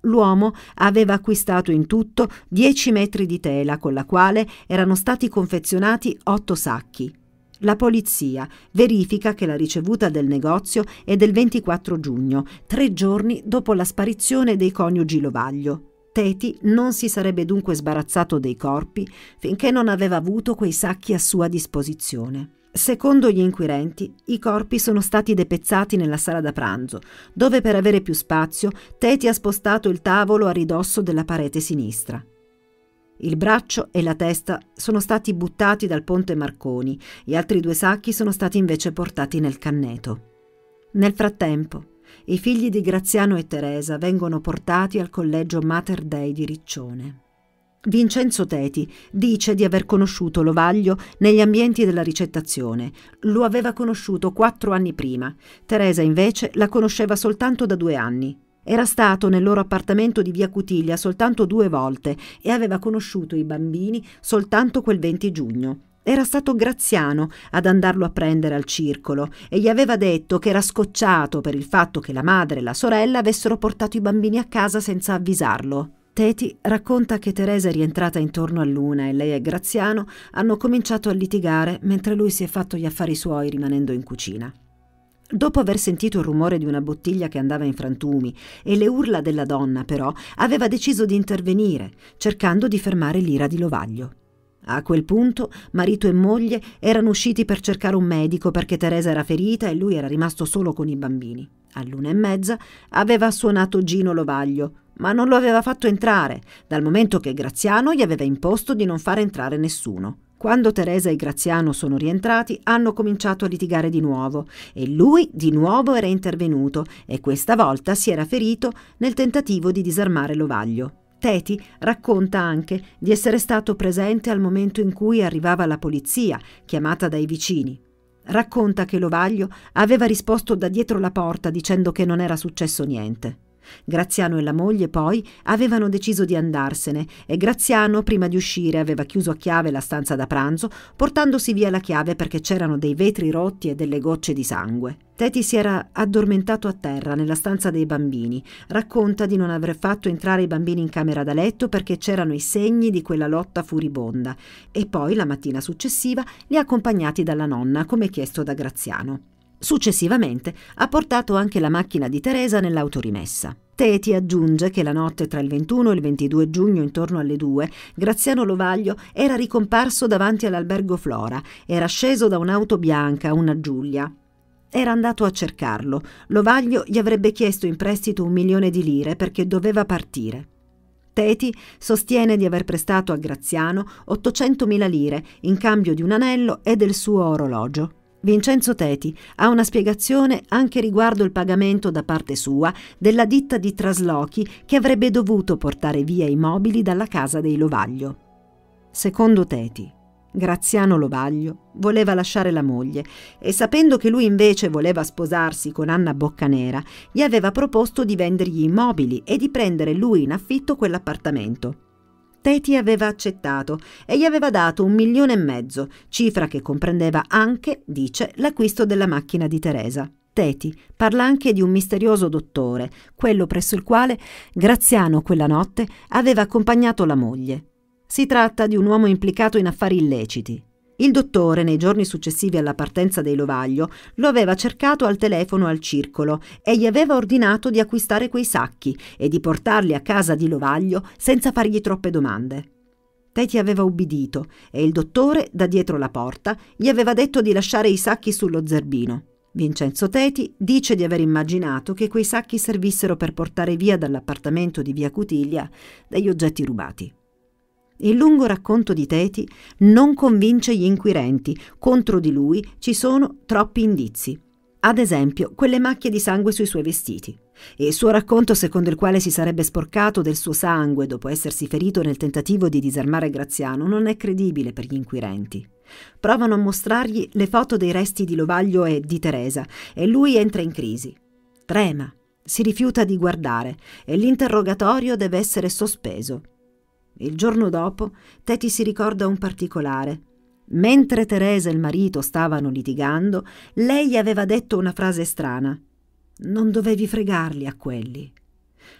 L'uomo aveva acquistato in tutto 10 metri di tela con la quale erano stati confezionati 8 sacchi. La polizia verifica che la ricevuta del negozio è del 24 giugno, tre giorni dopo la sparizione dei coniugi Lovaglio. Teti non si sarebbe dunque sbarazzato dei corpi finché non aveva avuto quei sacchi a sua disposizione. Secondo gli inquirenti, i corpi sono stati depezzati nella sala da pranzo, dove per avere più spazio Teti ha spostato il tavolo a ridosso della parete sinistra. Il braccio e la testa sono stati buttati dal ponte Marconi, gli altri due sacchi sono stati invece portati nel canneto. Nel frattempo, i figli di Graziano e Teresa vengono portati al collegio Mater Dei di Riccione. Vincenzo Teti dice di aver conosciuto Lovaglio negli ambienti della ricettazione. Lo aveva conosciuto quattro anni prima. Teresa invece la conosceva soltanto da due anni. Era stato nel loro appartamento di via Cutiglia soltanto due volte e aveva conosciuto i bambini soltanto quel 20 giugno. Era stato Graziano ad andarlo a prendere al circolo e gli aveva detto che era scocciato per il fatto che la madre e la sorella avessero portato i bambini a casa senza avvisarlo. Teti racconta che Teresa è rientrata intorno a luna e lei e Graziano hanno cominciato a litigare mentre lui si è fatto gli affari suoi rimanendo in cucina. Dopo aver sentito il rumore di una bottiglia che andava in frantumi e le urla della donna, però, aveva deciso di intervenire, cercando di fermare l'ira di Lovaglio. A quel punto marito e moglie erano usciti per cercare un medico perché Teresa era ferita e lui era rimasto solo con i bambini. All'una e mezza aveva suonato Gino Lovaglio, ma non lo aveva fatto entrare, dal momento che Graziano gli aveva imposto di non far entrare nessuno. Quando Teresa e Graziano sono rientrati, hanno cominciato a litigare di nuovo e lui di nuovo era intervenuto e questa volta si era ferito nel tentativo di disarmare Lovaglio. Teti racconta anche di essere stato presente al momento in cui arrivava la polizia, chiamata dai vicini. Racconta che Lovaglio aveva risposto da dietro la porta dicendo che non era successo niente. Graziano e la moglie poi avevano deciso di andarsene e Graziano prima di uscire aveva chiuso a chiave la stanza da pranzo portandosi via la chiave perché c'erano dei vetri rotti e delle gocce di sangue. Teti si era addormentato a terra nella stanza dei bambini. Racconta di non aver fatto entrare i bambini in camera da letto perché c'erano i segni di quella lotta furibonda e poi la mattina successiva li ha accompagnati dalla nonna come chiesto da Graziano. Successivamente ha portato anche la macchina di Teresa nell'autorimessa. Teti aggiunge che la notte tra il 21 e il 22 giugno intorno alle 2 Graziano Lovaglio era ricomparso davanti all'albergo Flora, era sceso da un'auto bianca, una Giulia. Era andato a cercarlo. Lovaglio gli avrebbe chiesto in prestito un milione di lire perché doveva partire. Teti sostiene di aver prestato a Graziano 800.000 lire in cambio di un anello e del suo orologio. Vincenzo Teti ha una spiegazione anche riguardo il pagamento da parte sua della ditta di traslochi che avrebbe dovuto portare via i mobili dalla casa dei Lovaglio. Secondo Teti, Graziano Lovaglio voleva lasciare la moglie e sapendo che lui invece voleva sposarsi con Anna Boccanera, gli aveva proposto di vendergli i mobili e di prendere lui in affitto quell'appartamento. Teti aveva accettato e gli aveva dato un milione e mezzo, cifra che comprendeva anche, dice, l'acquisto della macchina di Teresa. Teti parla anche di un misterioso dottore, quello presso il quale Graziano quella notte aveva accompagnato la moglie. Si tratta di un uomo implicato in affari illeciti, il dottore, nei giorni successivi alla partenza dei Lovaglio, lo aveva cercato al telefono al circolo e gli aveva ordinato di acquistare quei sacchi e di portarli a casa di Lovaglio senza fargli troppe domande. Teti aveva ubbidito e il dottore, da dietro la porta, gli aveva detto di lasciare i sacchi sullo zerbino. Vincenzo Teti dice di aver immaginato che quei sacchi servissero per portare via dall'appartamento di via Cutiglia degli oggetti rubati. Il lungo racconto di Teti non convince gli inquirenti, contro di lui ci sono troppi indizi. Ad esempio, quelle macchie di sangue sui suoi vestiti. E il suo racconto secondo il quale si sarebbe sporcato del suo sangue dopo essersi ferito nel tentativo di disarmare Graziano non è credibile per gli inquirenti. Provano a mostrargli le foto dei resti di Lovaglio e di Teresa e lui entra in crisi. Trema, si rifiuta di guardare e l'interrogatorio deve essere sospeso. Il giorno dopo, Teti si ricorda un particolare. Mentre Teresa e il marito stavano litigando, lei gli aveva detto una frase strana. Non dovevi fregarli a quelli.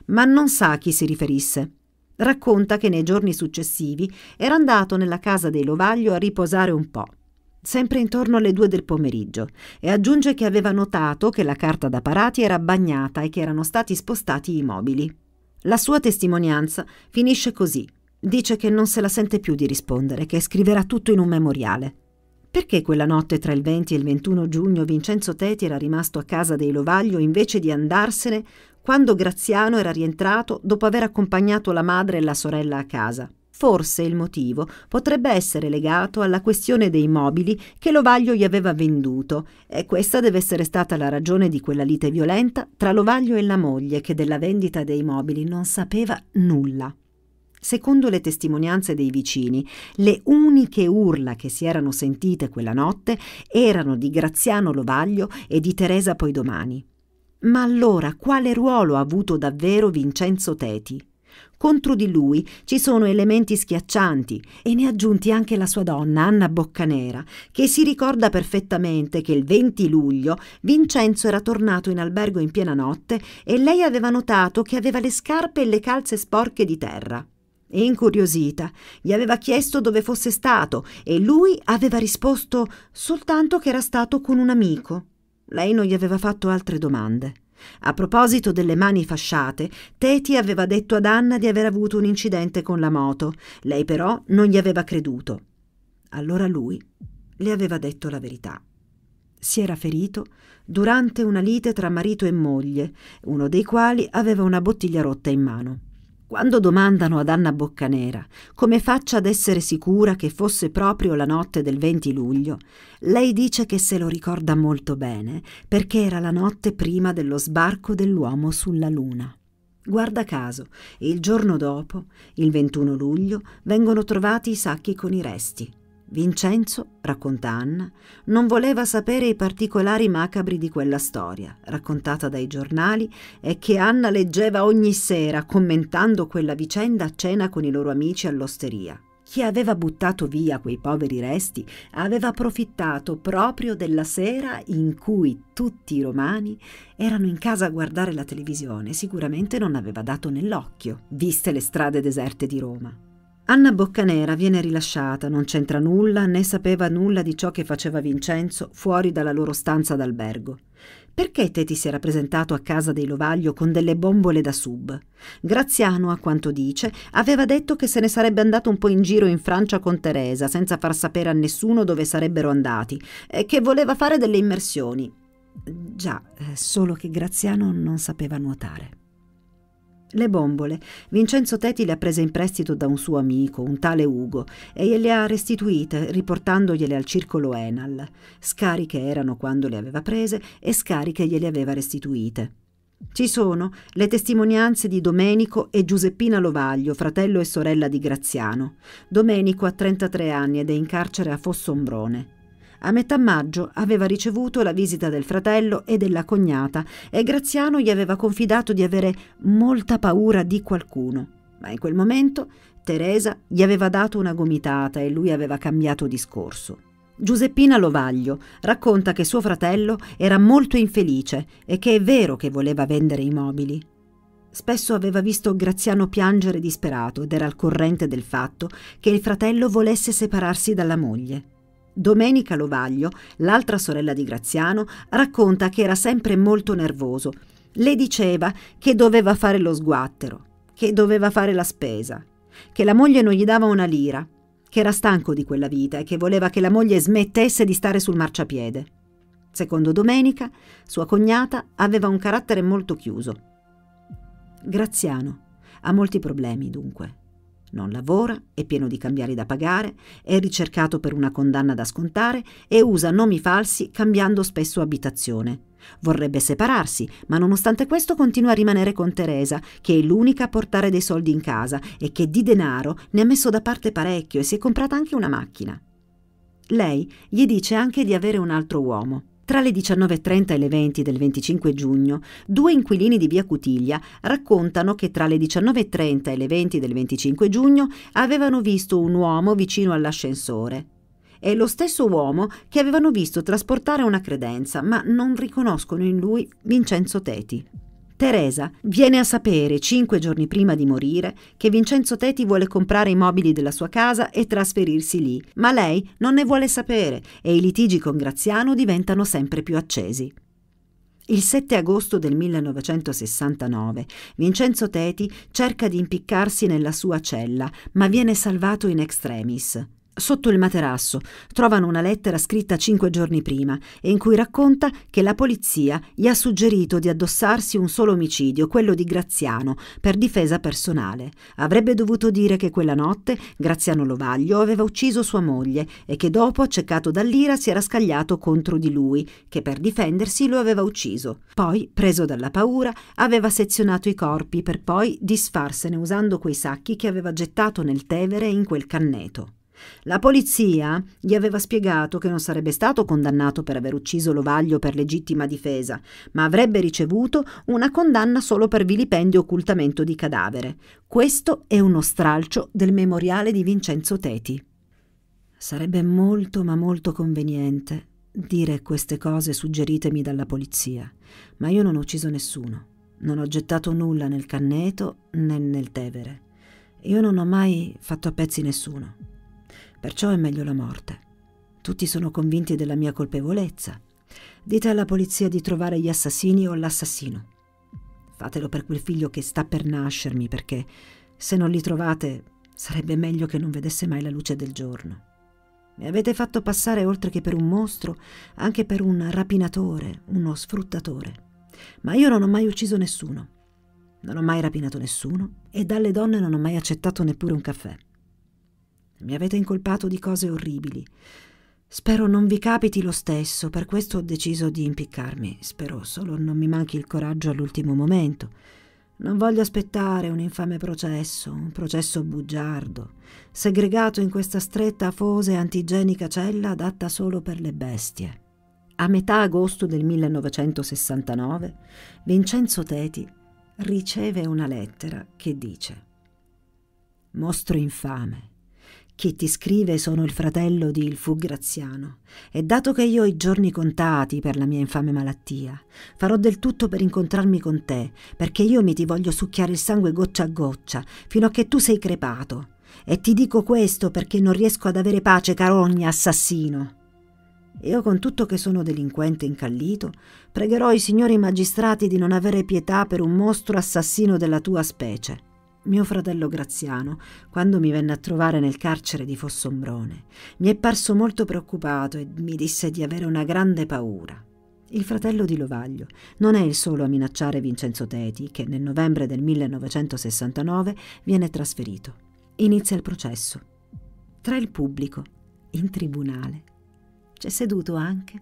Ma non sa a chi si riferisse. Racconta che nei giorni successivi era andato nella casa dei Lovaglio a riposare un po', sempre intorno alle due del pomeriggio, e aggiunge che aveva notato che la carta da parati era bagnata e che erano stati spostati i mobili. La sua testimonianza finisce così. Dice che non se la sente più di rispondere, che scriverà tutto in un memoriale. Perché quella notte tra il 20 e il 21 giugno Vincenzo Teti era rimasto a casa dei Lovaglio invece di andarsene quando Graziano era rientrato dopo aver accompagnato la madre e la sorella a casa? Forse il motivo potrebbe essere legato alla questione dei mobili che Lovaglio gli aveva venduto e questa deve essere stata la ragione di quella lite violenta tra Lovaglio e la moglie che della vendita dei mobili non sapeva nulla. Secondo le testimonianze dei vicini, le uniche urla che si erano sentite quella notte erano di Graziano Lovaglio e di Teresa Poidomani. Ma allora quale ruolo ha avuto davvero Vincenzo Teti? Contro di lui ci sono elementi schiaccianti e ne ha aggiunti anche la sua donna Anna Boccanera, che si ricorda perfettamente che il 20 luglio Vincenzo era tornato in albergo in piena notte e lei aveva notato che aveva le scarpe e le calze sporche di terra. Incuriosita, gli aveva chiesto dove fosse stato e lui aveva risposto soltanto che era stato con un amico. Lei non gli aveva fatto altre domande. A proposito delle mani fasciate, Teti aveva detto ad Anna di aver avuto un incidente con la moto. Lei però non gli aveva creduto. Allora lui le aveva detto la verità. Si era ferito durante una lite tra marito e moglie, uno dei quali aveva una bottiglia rotta in mano. Quando domandano ad Anna Boccanera come faccia ad essere sicura che fosse proprio la notte del 20 luglio, lei dice che se lo ricorda molto bene perché era la notte prima dello sbarco dell'uomo sulla Luna. Guarda caso, il giorno dopo, il 21 luglio, vengono trovati i sacchi con i resti. Vincenzo, racconta Anna, non voleva sapere i particolari macabri di quella storia, raccontata dai giornali e che Anna leggeva ogni sera commentando quella vicenda a cena con i loro amici all'osteria. Chi aveva buttato via quei poveri resti aveva approfittato proprio della sera in cui tutti i romani erano in casa a guardare la televisione, sicuramente non aveva dato nell'occhio, viste le strade deserte di Roma. Anna Boccanera viene rilasciata, non c'entra nulla né sapeva nulla di ciò che faceva Vincenzo fuori dalla loro stanza d'albergo. Perché Teti si era presentato a casa dei Lovaglio con delle bombole da sub? Graziano, a quanto dice, aveva detto che se ne sarebbe andato un po' in giro in Francia con Teresa, senza far sapere a nessuno dove sarebbero andati, e che voleva fare delle immersioni. Già, eh, solo che Graziano non sapeva nuotare. Le bombole. Vincenzo Teti le ha prese in prestito da un suo amico, un tale Ugo, e gliele ha restituite, riportandogliele al circolo Enal. Scariche erano quando le aveva prese e scariche gliele aveva restituite. Ci sono le testimonianze di Domenico e Giuseppina Lovaglio, fratello e sorella di Graziano. Domenico ha 33 anni ed è in carcere a Fossombrone. A metà maggio aveva ricevuto la visita del fratello e della cognata e Graziano gli aveva confidato di avere molta paura di qualcuno. Ma in quel momento Teresa gli aveva dato una gomitata e lui aveva cambiato discorso. Giuseppina Lovaglio racconta che suo fratello era molto infelice e che è vero che voleva vendere i mobili. Spesso aveva visto Graziano piangere disperato ed era al corrente del fatto che il fratello volesse separarsi dalla moglie. Domenica Lovaglio, l'altra sorella di Graziano, racconta che era sempre molto nervoso. Le diceva che doveva fare lo sguattero, che doveva fare la spesa, che la moglie non gli dava una lira, che era stanco di quella vita e che voleva che la moglie smettesse di stare sul marciapiede. Secondo Domenica, sua cognata aveva un carattere molto chiuso. Graziano ha molti problemi, dunque. Non lavora, è pieno di cambiali da pagare, è ricercato per una condanna da scontare e usa nomi falsi cambiando spesso abitazione. Vorrebbe separarsi, ma nonostante questo continua a rimanere con Teresa, che è l'unica a portare dei soldi in casa e che di denaro ne ha messo da parte parecchio e si è comprata anche una macchina. Lei gli dice anche di avere un altro uomo. Tra le 19.30 e le 20 del 25 giugno, due inquilini di via Cutiglia raccontano che tra le 19.30 e le 20 del 25 giugno avevano visto un uomo vicino all'ascensore. È lo stesso uomo che avevano visto trasportare una credenza, ma non riconoscono in lui Vincenzo Teti. Teresa viene a sapere, cinque giorni prima di morire, che Vincenzo Teti vuole comprare i mobili della sua casa e trasferirsi lì, ma lei non ne vuole sapere e i litigi con Graziano diventano sempre più accesi. Il 7 agosto del 1969 Vincenzo Teti cerca di impiccarsi nella sua cella, ma viene salvato in extremis. Sotto il materasso trovano una lettera scritta cinque giorni prima e in cui racconta che la polizia gli ha suggerito di addossarsi un solo omicidio, quello di Graziano, per difesa personale. Avrebbe dovuto dire che quella notte Graziano Lovaglio aveva ucciso sua moglie e che dopo, accecato dall'ira, si era scagliato contro di lui, che per difendersi lo aveva ucciso. Poi, preso dalla paura, aveva sezionato i corpi per poi disfarsene usando quei sacchi che aveva gettato nel Tevere in quel canneto. La polizia gli aveva spiegato che non sarebbe stato condannato per aver ucciso Lovaglio per legittima difesa, ma avrebbe ricevuto una condanna solo per vilipendio e occultamento di cadavere. Questo è uno stralcio del memoriale di Vincenzo Teti. Sarebbe molto ma molto conveniente dire queste cose suggeritemi dalla polizia, ma io non ho ucciso nessuno. Non ho gettato nulla nel canneto né nel tevere. Io non ho mai fatto a pezzi nessuno. Perciò è meglio la morte. Tutti sono convinti della mia colpevolezza. Dite alla polizia di trovare gli assassini o l'assassino. Fatelo per quel figlio che sta per nascermi, perché se non li trovate sarebbe meglio che non vedesse mai la luce del giorno. Mi avete fatto passare oltre che per un mostro, anche per un rapinatore, uno sfruttatore. Ma io non ho mai ucciso nessuno. Non ho mai rapinato nessuno e dalle donne non ho mai accettato neppure un caffè. Mi avete incolpato di cose orribili. Spero non vi capiti lo stesso, per questo ho deciso di impiccarmi. Spero solo non mi manchi il coraggio all'ultimo momento. Non voglio aspettare un infame processo, un processo bugiardo, segregato in questa stretta afosa e antigenica cella adatta solo per le bestie. A metà agosto del 1969, Vincenzo Teti riceve una lettera che dice Mostro infame, chi ti scrive sono il fratello di Il Fu Graziano e dato che io ho i giorni contati per la mia infame malattia, farò del tutto per incontrarmi con te, perché io mi ti voglio succhiare il sangue goccia a goccia, fino a che tu sei crepato. E ti dico questo perché non riesco ad avere pace, carogna assassino. Io con tutto che sono delinquente incallito, pregherò i signori magistrati di non avere pietà per un mostro assassino della tua specie mio fratello Graziano, quando mi venne a trovare nel carcere di Fossombrone, mi è parso molto preoccupato e mi disse di avere una grande paura. Il fratello di Lovaglio non è il solo a minacciare Vincenzo Teti, che nel novembre del 1969 viene trasferito. Inizia il processo. Tra il pubblico, in tribunale, c'è seduto anche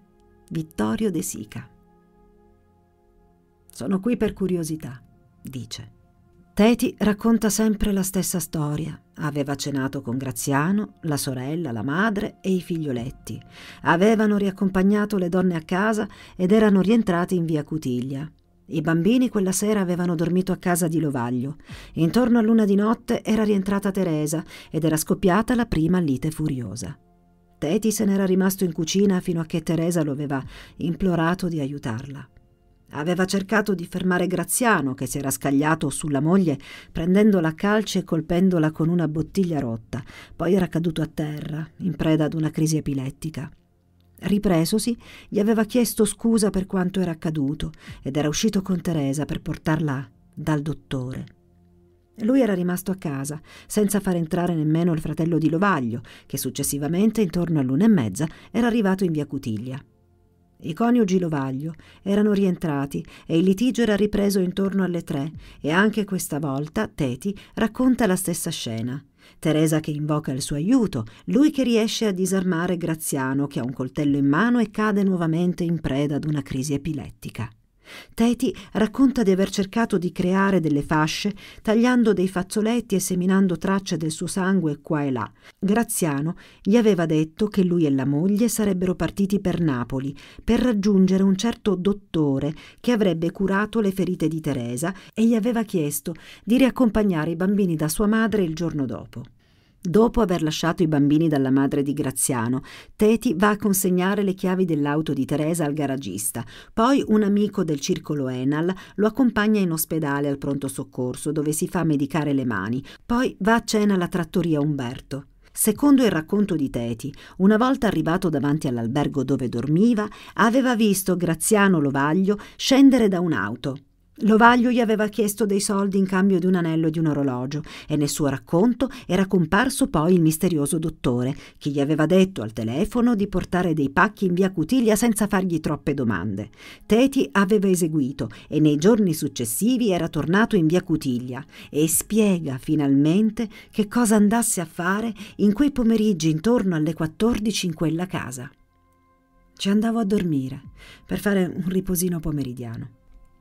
Vittorio De Sica. Sono qui per curiosità, dice. Teti racconta sempre la stessa storia. Aveva cenato con Graziano, la sorella, la madre e i figlioletti. Avevano riaccompagnato le donne a casa ed erano rientrati in via Cutiglia. I bambini quella sera avevano dormito a casa di Lovaglio. Intorno a luna di notte era rientrata Teresa ed era scoppiata la prima lite furiosa. Teti se n'era rimasto in cucina fino a che Teresa lo aveva implorato di aiutarla. Aveva cercato di fermare Graziano, che si era scagliato sulla moglie, prendendola a calci e colpendola con una bottiglia rotta. Poi era caduto a terra, in preda ad una crisi epilettica. Ripresosi, gli aveva chiesto scusa per quanto era accaduto ed era uscito con Teresa per portarla dal dottore. Lui era rimasto a casa, senza far entrare nemmeno il fratello di Lovaglio, che successivamente, intorno all'una e mezza, era arrivato in via Cutiglia. I coniugi Lovaglio erano rientrati e il litigio era ripreso intorno alle tre e anche questa volta Teti racconta la stessa scena. Teresa che invoca il suo aiuto, lui che riesce a disarmare Graziano che ha un coltello in mano e cade nuovamente in preda ad una crisi epilettica. Teti racconta di aver cercato di creare delle fasce, tagliando dei fazzoletti e seminando tracce del suo sangue qua e là. Graziano gli aveva detto che lui e la moglie sarebbero partiti per Napoli per raggiungere un certo dottore che avrebbe curato le ferite di Teresa e gli aveva chiesto di riaccompagnare i bambini da sua madre il giorno dopo. Dopo aver lasciato i bambini dalla madre di Graziano, Teti va a consegnare le chiavi dell'auto di Teresa al garagista. Poi un amico del circolo Enal lo accompagna in ospedale al pronto soccorso dove si fa medicare le mani. Poi va a cena alla trattoria Umberto. Secondo il racconto di Teti, una volta arrivato davanti all'albergo dove dormiva, aveva visto Graziano Lovaglio scendere da un'auto. Lovaglio gli aveva chiesto dei soldi in cambio di un anello e di un orologio e nel suo racconto era comparso poi il misterioso dottore che gli aveva detto al telefono di portare dei pacchi in via Cutiglia senza fargli troppe domande. Teti aveva eseguito e nei giorni successivi era tornato in via Cutiglia e spiega finalmente che cosa andasse a fare in quei pomeriggi intorno alle 14 in quella casa. Ci andavo a dormire per fare un riposino pomeridiano.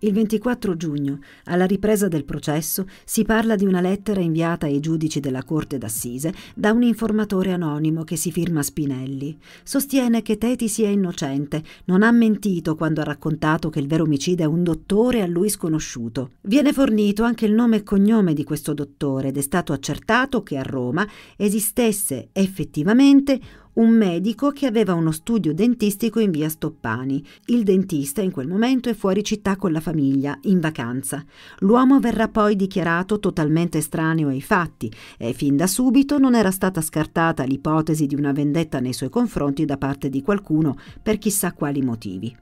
Il 24 giugno, alla ripresa del processo, si parla di una lettera inviata ai giudici della Corte d'Assise da un informatore anonimo che si firma Spinelli. Sostiene che Teti sia innocente, non ha mentito quando ha raccontato che il vero omicida è un dottore a lui sconosciuto. Viene fornito anche il nome e cognome di questo dottore ed è stato accertato che a Roma esistesse effettivamente un un medico che aveva uno studio dentistico in via Stoppani. Il dentista in quel momento è fuori città con la famiglia, in vacanza. L'uomo verrà poi dichiarato totalmente estraneo ai fatti e fin da subito non era stata scartata l'ipotesi di una vendetta nei suoi confronti da parte di qualcuno per chissà quali motivi.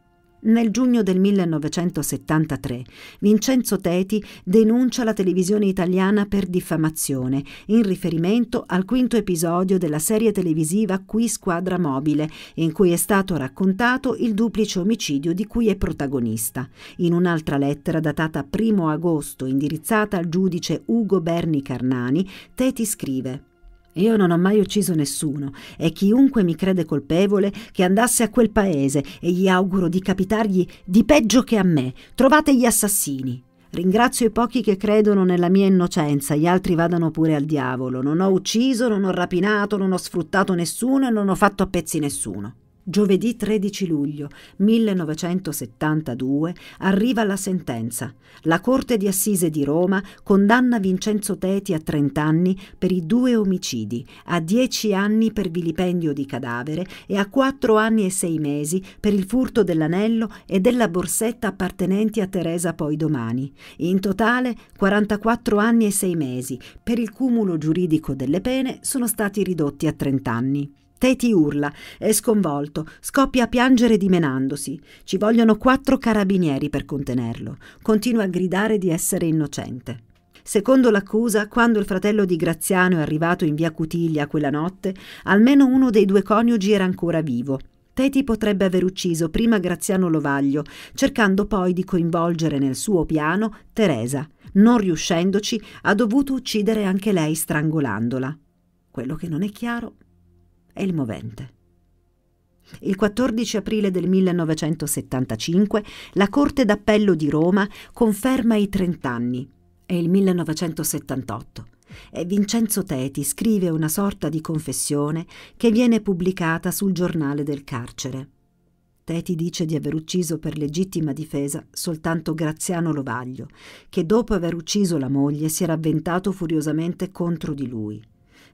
Nel giugno del 1973 Vincenzo Teti denuncia la televisione italiana per diffamazione in riferimento al quinto episodio della serie televisiva Qui Squadra Mobile, in cui è stato raccontato il duplice omicidio di cui è protagonista. In un'altra lettera datata 1 agosto, indirizzata al giudice Ugo Berni Carnani, Teti scrive io non ho mai ucciso nessuno e chiunque mi crede colpevole che andasse a quel paese e gli auguro di capitargli di peggio che a me. Trovate gli assassini. Ringrazio i pochi che credono nella mia innocenza, gli altri vadano pure al diavolo. Non ho ucciso, non ho rapinato, non ho sfruttato nessuno e non ho fatto a pezzi nessuno. Giovedì 13 luglio 1972 arriva la sentenza. La Corte di Assise di Roma condanna Vincenzo Teti a 30 anni per i due omicidi, a 10 anni per vilipendio di cadavere e a 4 anni e 6 mesi per il furto dell'anello e della borsetta appartenenti a Teresa poi domani. In totale 44 anni e 6 mesi. Per il cumulo giuridico delle pene sono stati ridotti a 30 anni. Teti urla, è sconvolto, scoppia a piangere dimenandosi. Ci vogliono quattro carabinieri per contenerlo. Continua a gridare di essere innocente. Secondo l'accusa, quando il fratello di Graziano è arrivato in via Cutiglia quella notte, almeno uno dei due coniugi era ancora vivo. Teti potrebbe aver ucciso prima Graziano Lovaglio, cercando poi di coinvolgere nel suo piano Teresa. Non riuscendoci, ha dovuto uccidere anche lei strangolandola. Quello che non è chiaro e il movente. Il 14 aprile del 1975 la Corte d'Appello di Roma conferma i 30 anni. È il 1978 e Vincenzo Teti scrive una sorta di confessione che viene pubblicata sul giornale del carcere. Teti dice di aver ucciso per legittima difesa soltanto Graziano Lovaglio, che dopo aver ucciso la moglie si era avventato furiosamente contro di lui.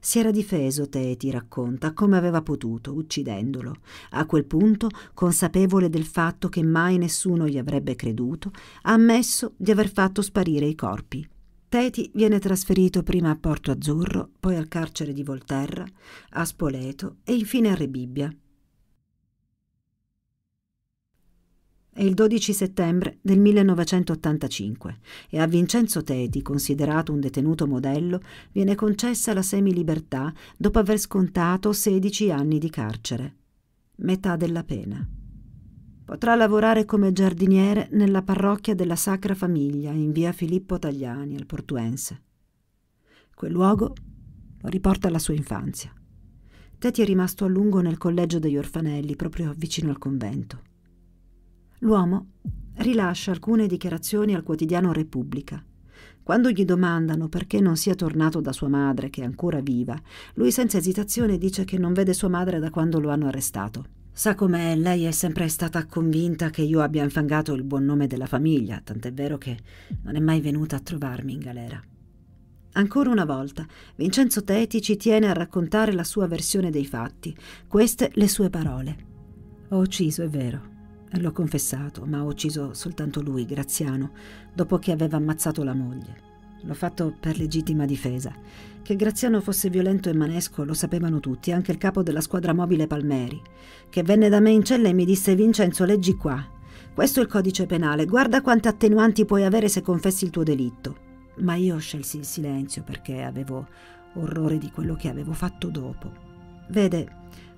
Si era difeso Teti, racconta, come aveva potuto, uccidendolo. A quel punto, consapevole del fatto che mai nessuno gli avrebbe creduto, ha ammesso di aver fatto sparire i corpi. Teti viene trasferito prima a Porto Azzurro, poi al carcere di Volterra, a Spoleto e infine a Rebibbia, e il 12 settembre del 1985 e a Vincenzo Teti, considerato un detenuto modello, viene concessa la semilibertà dopo aver scontato 16 anni di carcere, metà della pena. Potrà lavorare come giardiniere nella parrocchia della Sacra Famiglia in via Filippo Tagliani al Portuense. Quel luogo lo riporta alla sua infanzia. Teti è rimasto a lungo nel collegio degli orfanelli proprio vicino al convento. L'uomo rilascia alcune dichiarazioni al quotidiano Repubblica. Quando gli domandano perché non sia tornato da sua madre, che è ancora viva, lui senza esitazione dice che non vede sua madre da quando lo hanno arrestato. Sa com'è, lei è sempre stata convinta che io abbia infangato il buon nome della famiglia, tant'è vero che non è mai venuta a trovarmi in galera. Ancora una volta, Vincenzo Teti ci tiene a raccontare la sua versione dei fatti, queste le sue parole. Ho ucciso, è vero, L'ho confessato, ma ho ucciso soltanto lui, Graziano, dopo che aveva ammazzato la moglie. L'ho fatto per legittima difesa. Che Graziano fosse violento e manesco lo sapevano tutti, anche il capo della squadra mobile Palmeri, che venne da me in cella e mi disse Vincenzo, leggi qua. Questo è il codice penale, guarda quante attenuanti puoi avere se confessi il tuo delitto. Ma io scelsi il silenzio perché avevo orrore di quello che avevo fatto dopo. Vede,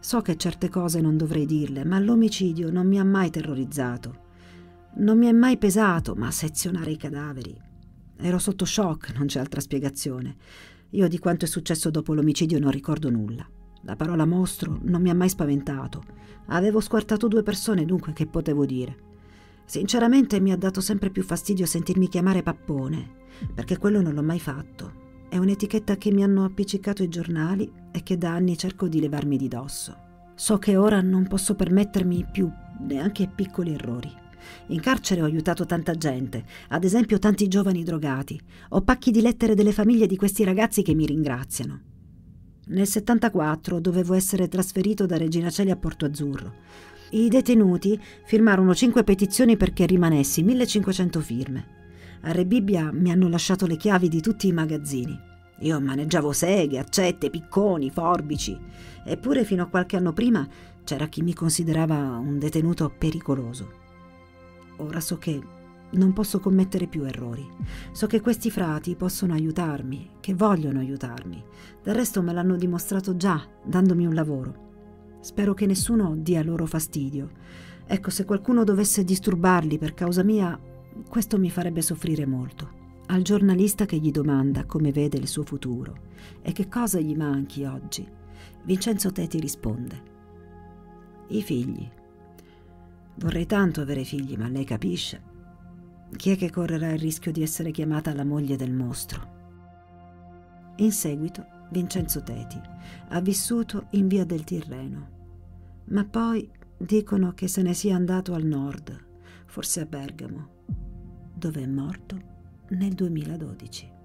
So che certe cose non dovrei dirle, ma l'omicidio non mi ha mai terrorizzato. Non mi è mai pesato, ma sezionare i cadaveri. Ero sotto shock, non c'è altra spiegazione. Io di quanto è successo dopo l'omicidio non ricordo nulla. La parola mostro non mi ha mai spaventato. Avevo squartato due persone, dunque che potevo dire? Sinceramente mi ha dato sempre più fastidio sentirmi chiamare pappone, perché quello non l'ho mai fatto. È un'etichetta che mi hanno appiccicato i giornali e che da anni cerco di levarmi di dosso. So che ora non posso permettermi più neanche piccoli errori. In carcere ho aiutato tanta gente, ad esempio tanti giovani drogati. Ho pacchi di lettere delle famiglie di questi ragazzi che mi ringraziano. Nel 74 dovevo essere trasferito da Regina Celi a Porto Azzurro. I detenuti firmarono cinque petizioni perché rimanessi, 1500 firme. A Re Bibbia mi hanno lasciato le chiavi di tutti i magazzini. Io maneggiavo seghe, accette, picconi, forbici. Eppure fino a qualche anno prima c'era chi mi considerava un detenuto pericoloso. Ora so che non posso commettere più errori. So che questi frati possono aiutarmi, che vogliono aiutarmi. Del resto me l'hanno dimostrato già, dandomi un lavoro. Spero che nessuno dia loro fastidio. Ecco, se qualcuno dovesse disturbarli per causa mia, questo mi farebbe soffrire molto. Al giornalista che gli domanda come vede il suo futuro e che cosa gli manchi oggi, Vincenzo Teti risponde. I figli. Vorrei tanto avere figli, ma lei capisce. Chi è che correrà il rischio di essere chiamata la moglie del mostro? In seguito, Vincenzo Teti ha vissuto in via del Tirreno, ma poi dicono che se ne sia andato al nord, forse a Bergamo dove è morto nel 2012.